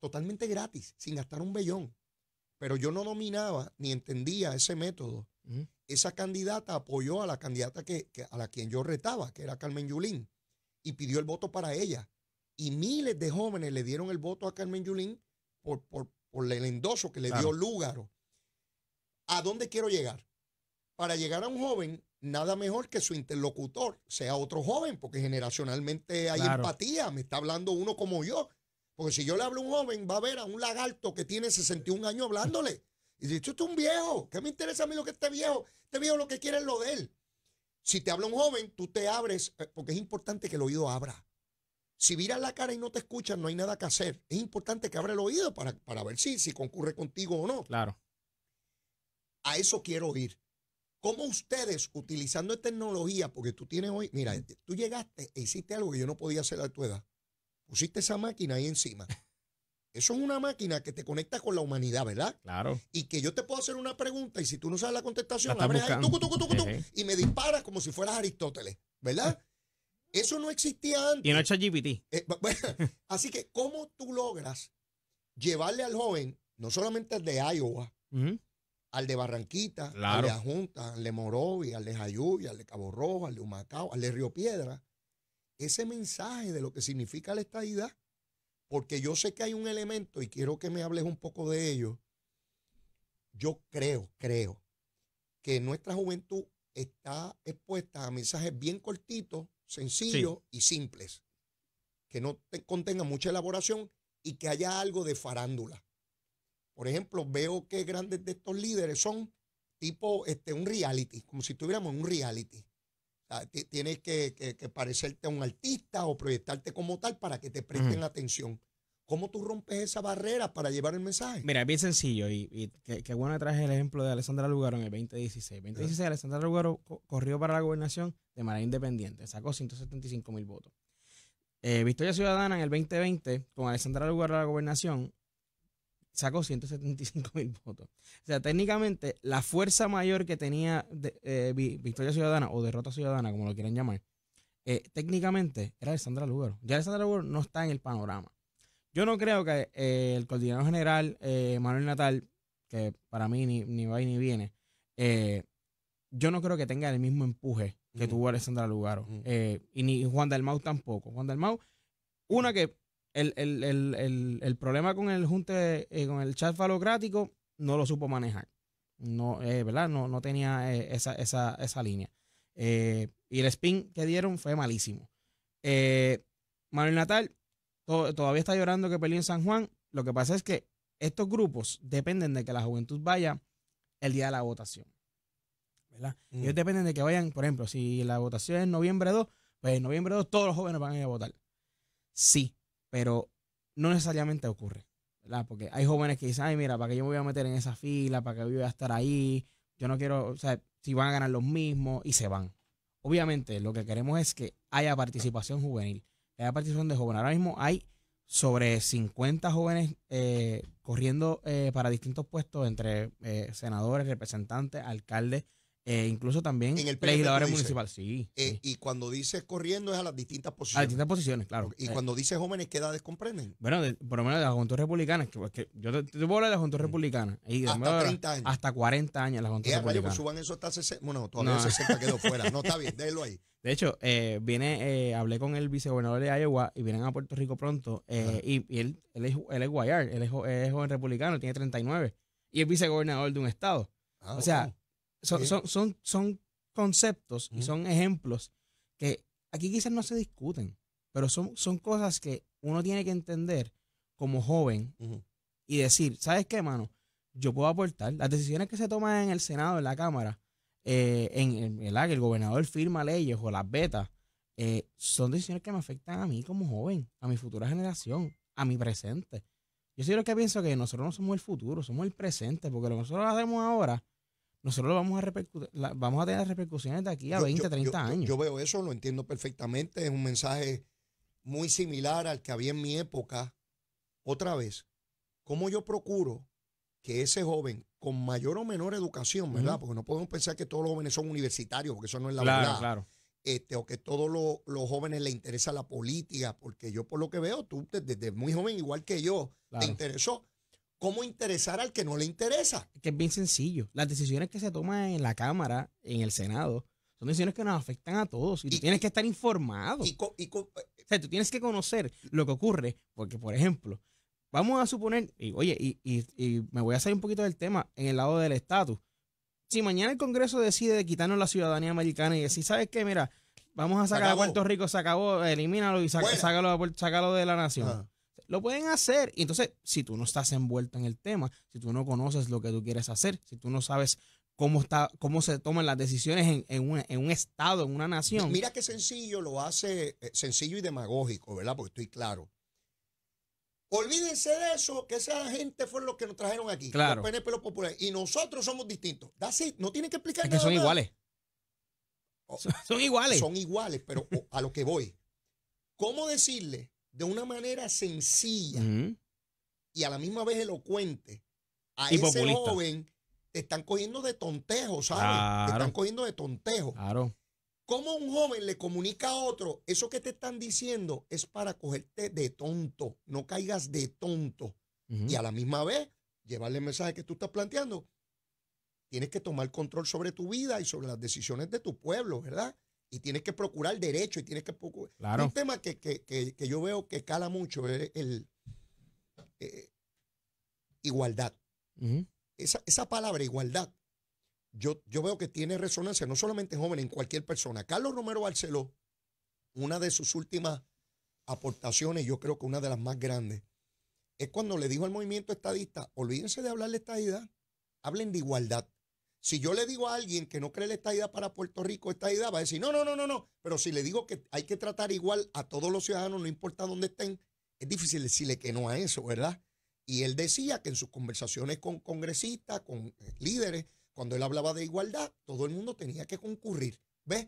totalmente gratis, sin gastar un bellón. Pero yo no dominaba ni entendía ese método. Mm. Esa candidata apoyó a la candidata a la quien yo retaba, que era Carmen Yulín, y pidió el voto para ella. Y miles de jóvenes le dieron el voto a Carmen Yulín por, por, por el endoso que le dio lugar, ¿A dónde quiero llegar? Para llegar a un joven, nada mejor que su interlocutor sea otro joven, porque generacionalmente hay empatía, me está hablando uno como yo. Porque si yo le hablo a un joven, va a ver a un lagarto que tiene 61 años hablándole. Y dice, esto es un viejo, ¿qué me interesa a mí lo que esté viejo? Este viejo lo que quiere es lo de él. Si te habla un joven, tú te abres, eh, porque es importante que el oído abra. Si miras la cara y no te escuchan, no hay nada que hacer. Es importante que abra el oído para, para ver si, si concurre contigo o no. Claro. A eso quiero ir. ¿Cómo ustedes, utilizando tecnología, porque tú tienes hoy, mira, tú llegaste e hiciste algo que yo no podía hacer a tu edad. Pusiste esa máquina ahí encima. Eso es una máquina que te conecta con la humanidad, ¿verdad? Claro. Y que yo te puedo hacer una pregunta y si tú no sabes la contestación, la abres ahí, y me disparas como si fueras Aristóteles, ¿verdad? Eso no existía antes. Y no ChatGPT. Eh, así que, ¿cómo tú logras llevarle al joven, no solamente al de Iowa, al de Barranquita, al de Ajunta, al de Morovi, al de Jayuya, al de Cabo Rojo, al de Humacao, al de Río Piedra, ese mensaje de lo que significa la estadidad? Porque yo sé que hay un elemento y quiero que me hables un poco de ello. Yo creo, creo que nuestra juventud está expuesta a mensajes bien cortitos sencillos y simples, que no te contengan mucha elaboración y que haya algo de farándula. Por ejemplo, veo que grandes de estos líderes son tipo este, un reality, como si estuviéramos en un reality. tienes que, parecerte a un artista o proyectarte como tal para que te presten atención. ¿Cómo tú rompes esa barrera para llevar el mensaje? Mira, es bien sencillo y, y qué, bueno que traje el ejemplo de Alessandra Lugaro en el 2016. En 2016 Alessandra Lugaro corrió para la gobernación de manera independiente, sacó 175 mil votos. Eh, Victoria Ciudadana en el 2020, con Alessandra Lugaro a la gobernación, sacó 175 mil votos. O sea, técnicamente la fuerza mayor que tenía eh, Victoria Ciudadana o Derrota Ciudadana, como lo quieran llamar, eh, técnicamente era Alessandra Lugaro. Ya Alessandra Lugaro no está en el panorama. Yo no creo que eh, el coordinador general, eh, Manuel Natal, que para mí ni, va y ni viene, eh, yo no creo que tenga el mismo empuje que tuvo Alessandra Lugaro. y ni Juan Dalmau tampoco. Juan Dalmau, una que el, problema con el junte, con el chat falocrático, no lo supo manejar. No, ¿verdad? No, no tenía esa, esa, esa, línea. y el spin que dieron fue malísimo. Manuel Natal todavía está llorando que peleó en San Juan. Lo que pasa es que estos grupos dependen de que la juventud vaya el día de la votación. ¿verdad? Mm. Ellos dependen de que vayan, por ejemplo, si la votación es en noviembre 2, pues en noviembre 2 todos los jóvenes van a ir a votar. Sí, pero no necesariamente ocurre. ¿verdad? Porque hay jóvenes que dicen, ay, mira, ¿para qué yo me voy a meter en esa fila? ¿Para qué yo voy a estar ahí? Yo no quiero, o sea, si van a ganar los mismos y se van. Obviamente, lo que queremos es que haya participación juvenil la participación de jóvenes. Ahora mismo hay sobre 50 jóvenes eh, corriendo eh, para distintos puestos entre eh, senadores, representantes, alcaldes eh, incluso también en el legisladores municipales, eh, sí, Y cuando dices corriendo es a las distintas posiciones. A las distintas posiciones, claro. Y eh, cuando dices jóvenes, ¿qué edades comprenden? Bueno, por lo menos de las juntas republicanas, que, yo te, te, puedo hablar de las juntas republicanas. hasta 30 años. Hasta 40 años las juntas pues republicanas. que suban eso hasta 60. Bueno, todavía 60 quedó fuera. No, está bien, déjelo ahí. De hecho, viene, hablé con el vicegobernador de Iowa y vienen a Puerto Rico pronto. Y, él, él es, él es guayar, él es, es joven republicano, tiene 39. Y es vicegobernador de un estado. Ah, o sea, son, son, conceptos y son ejemplos que aquí quizás no se discuten, pero son, son cosas que uno tiene que entender como joven y decir, ¿sabes qué, mano? Yo puedo aportar. Las decisiones que se toman en el Senado, en la Cámara, eh, en, en el, el gobernador firma leyes o las vetas, eh, son decisiones que me afectan a mí como joven, a mi futura generación, a mi presente. Yo soy lo que pienso que nosotros no somos el futuro, somos el presente, porque lo que nosotros hacemos ahora nosotros vamos a vamos a tener repercusiones de aquí a 20, 30 años. Yo veo eso, lo entiendo perfectamente, es un mensaje muy similar al que había en mi época. Otra vez, ¿cómo yo procuro que ese joven con mayor o menor educación, ¿verdad? Porque no podemos pensar que todos los jóvenes son universitarios, porque eso no es la verdad. Claro. Este, o que todos los, jóvenes le interesa la política, porque yo por lo que veo, tú desde, muy joven, igual que yo, te interesó cómo interesar al que no le interesa. Que es bien sencillo. Las decisiones que se toman en la Cámara, en el Senado, son decisiones que nos afectan a todos y, tú tienes que estar informado. Y eh, o sea, tú tienes que conocer lo que ocurre, porque, por ejemplo, vamos a suponer, y oye, y, y me voy a salir un poquito del tema en el lado del estatus. Si mañana el Congreso decide quitarnos la ciudadanía americana y decir, ¿sabes qué? Mira, vamos a sacar a Puerto Rico, se acabó, elimínalo y sácalo, de la nación lo pueden hacer. Y entonces, si tú no estás envuelto en el tema, si tú no conoces lo que tú quieres hacer, si tú no sabes cómo, está, cómo se toman las decisiones en, un estado, en una nación. Mira qué sencillo lo hace, eh, sencillo y demagógico, ¿verdad? Porque estoy claro. Olvídense de eso, que esa gente fue lo que nos trajeron aquí, claro. los PNP, populares. Y nosotros somos distintos. That's No tienen que explicar que son iguales. Oh. son, iguales. Son iguales, pero oh, a lo que voy. ¿Cómo decirle de una manera sencilla y a la misma vez elocuente a ese joven, te están cogiendo de tontejo, ¿sabes? Te están cogiendo de tontejo. Claro. ¿Cómo un joven le comunica a otro, eso que te están diciendo es para cogerte de tonto, no caigas de tonto? Y a la misma vez, llevarle el mensaje que tú estás planteando. Tienes que tomar control sobre tu vida y sobre las decisiones de tu pueblo, ¿verdad? y tienes que procurar derecho y tienes que procurar. Un tema que, yo veo que cala mucho es el, eh, igualdad. esa, palabra igualdad, yo, yo veo que tiene resonancia no solamente en jóvenes, en cualquier persona. Carlos Romero Barceló, una de sus últimas aportaciones, yo creo que una de las más grandes, es cuando le dijo al movimiento estadista, olvídense de hablar de estadidad, hablen de igualdad. Si yo le digo a alguien que no cree la estadidad para Puerto Rico, idea, va a decir, no, no, no, no, no. Pero si le digo que hay que tratar igual a todos los ciudadanos, no importa dónde estén, es difícil decirle que no a eso, ¿verdad? Y él decía que en sus conversaciones con congresistas, con eh, líderes, cuando él hablaba de igualdad, todo el mundo tenía que concurrir. ¿Ves?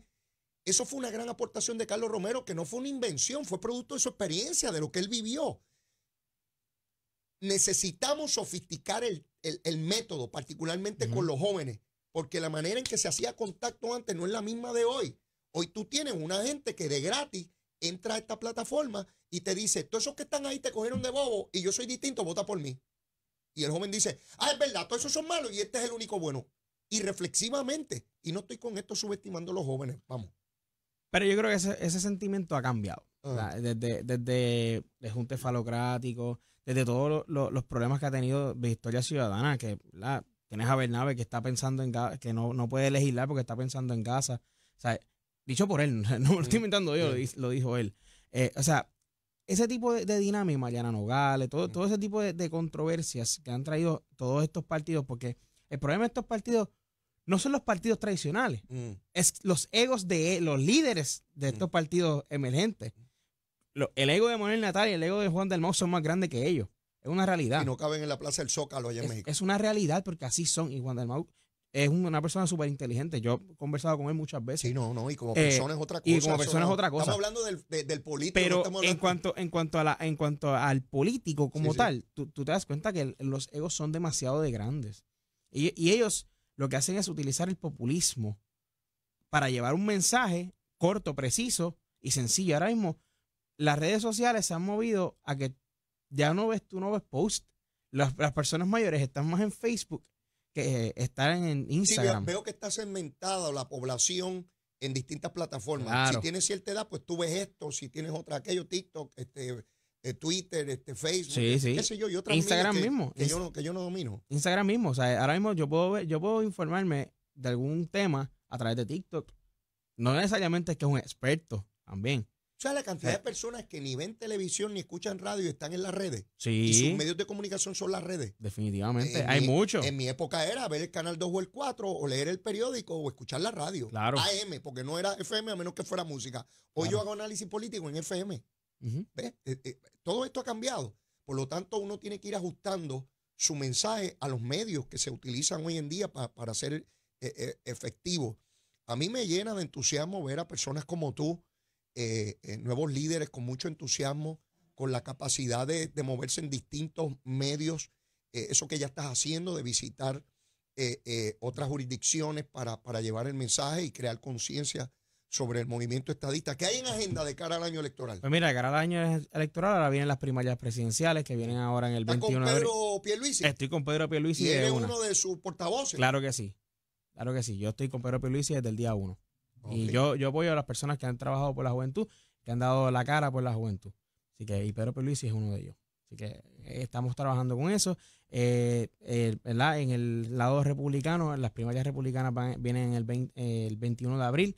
Eso fue una gran aportación de Carlos Romero, que no fue una invención, fue producto de su experiencia, de lo que él vivió. Necesitamos sofisticar el, método, particularmente con los jóvenes porque la manera en que se hacía contacto antes no es la misma de hoy. Hoy tú tienes una gente que de gratis entra a esta plataforma y te dice, todos esos que están ahí te cogieron de bobo y yo soy distinto, vota por mí. Y el joven dice, ah, es verdad, todos esos son malos y este es el único bueno. Y reflexivamente, y no estoy con esto subestimando a los jóvenes, vamos. Pero yo creo que ese, sentimiento ha cambiado. Ah. desde, desde el junte desde todos los problemas que ha tenido Victoria Ciudadana, que la Tienes a Bernabe que está pensando en que no, puede legislar porque está pensando en Gaza. O sea, dicho por él, no, lo estoy inventando yo, lo dijo él. Eh, o sea, ese tipo de, dinámica, Mariana Nogales, todo, todo ese tipo de, controversias que han traído todos estos partidos, porque el problema de estos partidos no son los partidos tradicionales, es los egos de los líderes de estos partidos emergentes. el ego de Manuel Natal y el ego de Juan del Mau son más grandes que ellos. Es una realidad. Y no caben en la plaza del Zócalo allá en México. Es una realidad porque así son. Y Juan es una persona súper inteligente. Yo he conversado con él muchas veces. Sí, no, no. Y como eh, persona es otra cosa. Y como persona otra cosa. Estamos hablando del, político. Pero en, cuanto, en, cuanto a la, en cuanto al político como tal, Tú, te das cuenta que los egos son demasiado de grandes. Y, y ellos lo que hacen es utilizar el populismo para llevar un mensaje corto, preciso y sencillo. Ahora mismo las redes sociales se han movido a que ya no ves, tú no ves post. Las, personas mayores están más en Facebook que eh, están en Instagram. Sí, veo que está segmentada la población en distintas plataformas. Si tienes cierta edad, pues tú ves esto, si tienes otra, aquello, TikTok, este, eh, Twitter, este, Facebook, este, qué sé yo, Instagram mismo. Que, yo no, que yo no domino. Instagram mismo, o sea, ahora mismo yo puedo, ver, yo puedo informarme de algún tema a través de TikTok. No necesariamente es que es un experto también, o sea, la cantidad de eh. personas que ni ven televisión ni escuchan radio están en las redes. Sí. Y sus medios de comunicación son las redes. Definitivamente. Hay muchos. En mi época era ver el canal 2 o el 4, o leer el periódico, o escuchar la radio. Claro. AM, porque no era FM a menos que fuera música. Hoy yo hago análisis político en FM. Eh, eh, todo esto ha cambiado. Por lo tanto, uno tiene que ir ajustando su mensaje a los medios que se utilizan hoy en día para ser efectivo. A mí me llena de entusiasmo ver a personas como tú eh, eh, nuevos líderes con mucho entusiasmo, con la capacidad de, moverse en distintos medios, eh, eso que ya estás haciendo, de visitar eh, otras jurisdicciones para, para llevar el mensaje y crear conciencia sobre el movimiento estadista. ¿Qué hay en agenda de cara al año electoral? Pues mira, de cara al año electoral, ahora vienen las primarias presidenciales que vienen ahora en el ¿Estás 21 con Pedro Pierluisi? Estoy con Pedro Pierluisi. ¿Y uno de sus portavoces? Claro que sí, claro que sí. Yo estoy con Pedro Pierluisi desde el día uno. Y yo, yo apoyo a las personas que han trabajado por la juventud, que han dado la cara por la juventud. Así que, y Pedro Peluisi es uno de ellos. Así que eh, estamos trabajando con eso. Eh, eh, ¿verdad? En el lado republicano, las primarias republicanas vienen el, 21 de abril.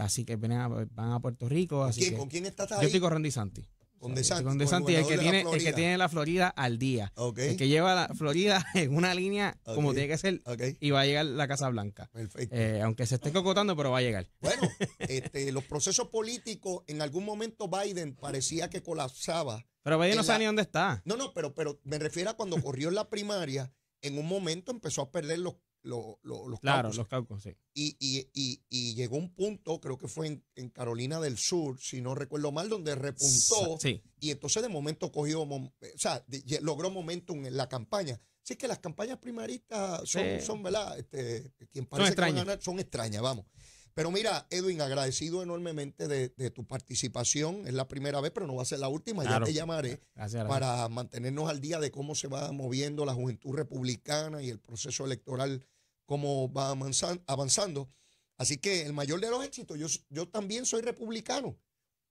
así que van a Puerto Rico. ¿Con quién estás ahí? Yo estoy con Randy Santi. Con DeSantis. el, que tiene, que tiene la Florida al día. El que lleva la Florida en una línea como tiene que ser y va a llegar la Casa Blanca. Perfecto. Eh, aunque se esté cocotando, pero va a llegar. Bueno, este, los procesos políticos, en algún momento Biden parecía que colapsaba. Pero Biden no sabe ni dónde está. No, no, pero, pero me refiero a cuando corrió en la primaria, en un momento empezó a perder los lo, los claro, los sí. Y, y, y, y, llegó un punto, creo que fue en, Carolina del Sur, si no recuerdo mal, donde repuntó. Sí. Y entonces de momento cogió, eh, o sea, logró momentum en la campaña. sí que las campañas primaristas son, son ¿verdad? Este, quien parece son extrañas. son extrañas, vamos. Pero mira, Edwin, agradecido enormemente de, tu participación. Es la primera vez, pero no va a ser la última. Ya te llamaré para mantenernos al día de cómo se va moviendo la juventud republicana y el proceso electoral como va avanzando. Así que el mayor de los éxitos, yo, yo también soy republicano,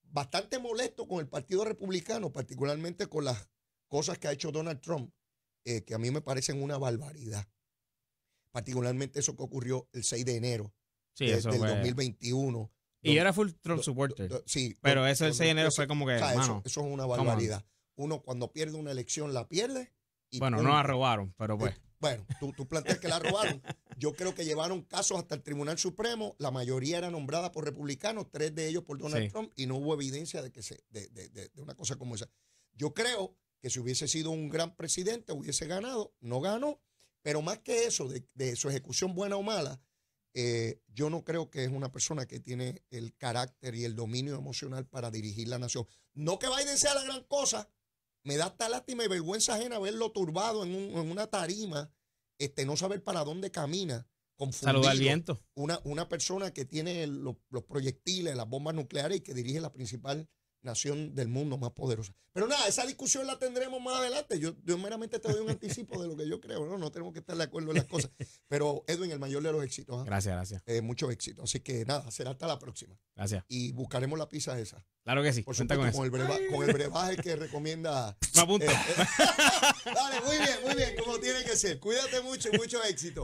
bastante molesto con el Partido Republicano, particularmente con las cosas que ha hecho Donald Trump, eh, que a mí me parecen una barbaridad. Particularmente eso que ocurrió el 6 de enero del 2021. Y era full Trump supporter. sí. Pero eso el 6 de enero fue como que. eso, es una barbaridad. Uno cuando pierde una elección la pierde. bueno, no la robaron, pero pues. Bueno, tú, planteas que la robaron. Yo creo que llevaron casos hasta el Tribunal Supremo. La mayoría era nombrada por republicanos, tres de ellos por Donald Trump, y no hubo evidencia de que se, de, una cosa como esa. Yo creo que si hubiese sido un gran presidente, hubiese ganado, no ganó. Pero más que eso, de, su ejecución buena o mala, eh, yo no creo que es una persona que tiene el carácter y el dominio emocional para dirigir la nación. No que Biden sea la gran cosa, me da hasta lástima y vergüenza ajena verlo turbado en, una tarima, este, no saber para dónde camina. Salud al viento. Una, una persona que tiene los, los proyectiles, las bombas nucleares y que dirige la principal nación del mundo más poderosa. Pero nada, esa discusión la tendremos más adelante. Yo, yo meramente te doy un anticipo de lo que yo creo, ¿no? No tenemos que estar de acuerdo en las cosas. Pero Edwin, el mayor de los éxitos. ¿ah? Gracias, gracias. Eh, mucho éxito. Así que nada, será hasta la próxima. Gracias. Y buscaremos la pizza esa. Claro que sí. Por con, el el brebaje que recomienda. Me apunto. Eh, eh. dale, muy bien, muy bien, como tiene que ser. Cuídate mucho y mucho éxito.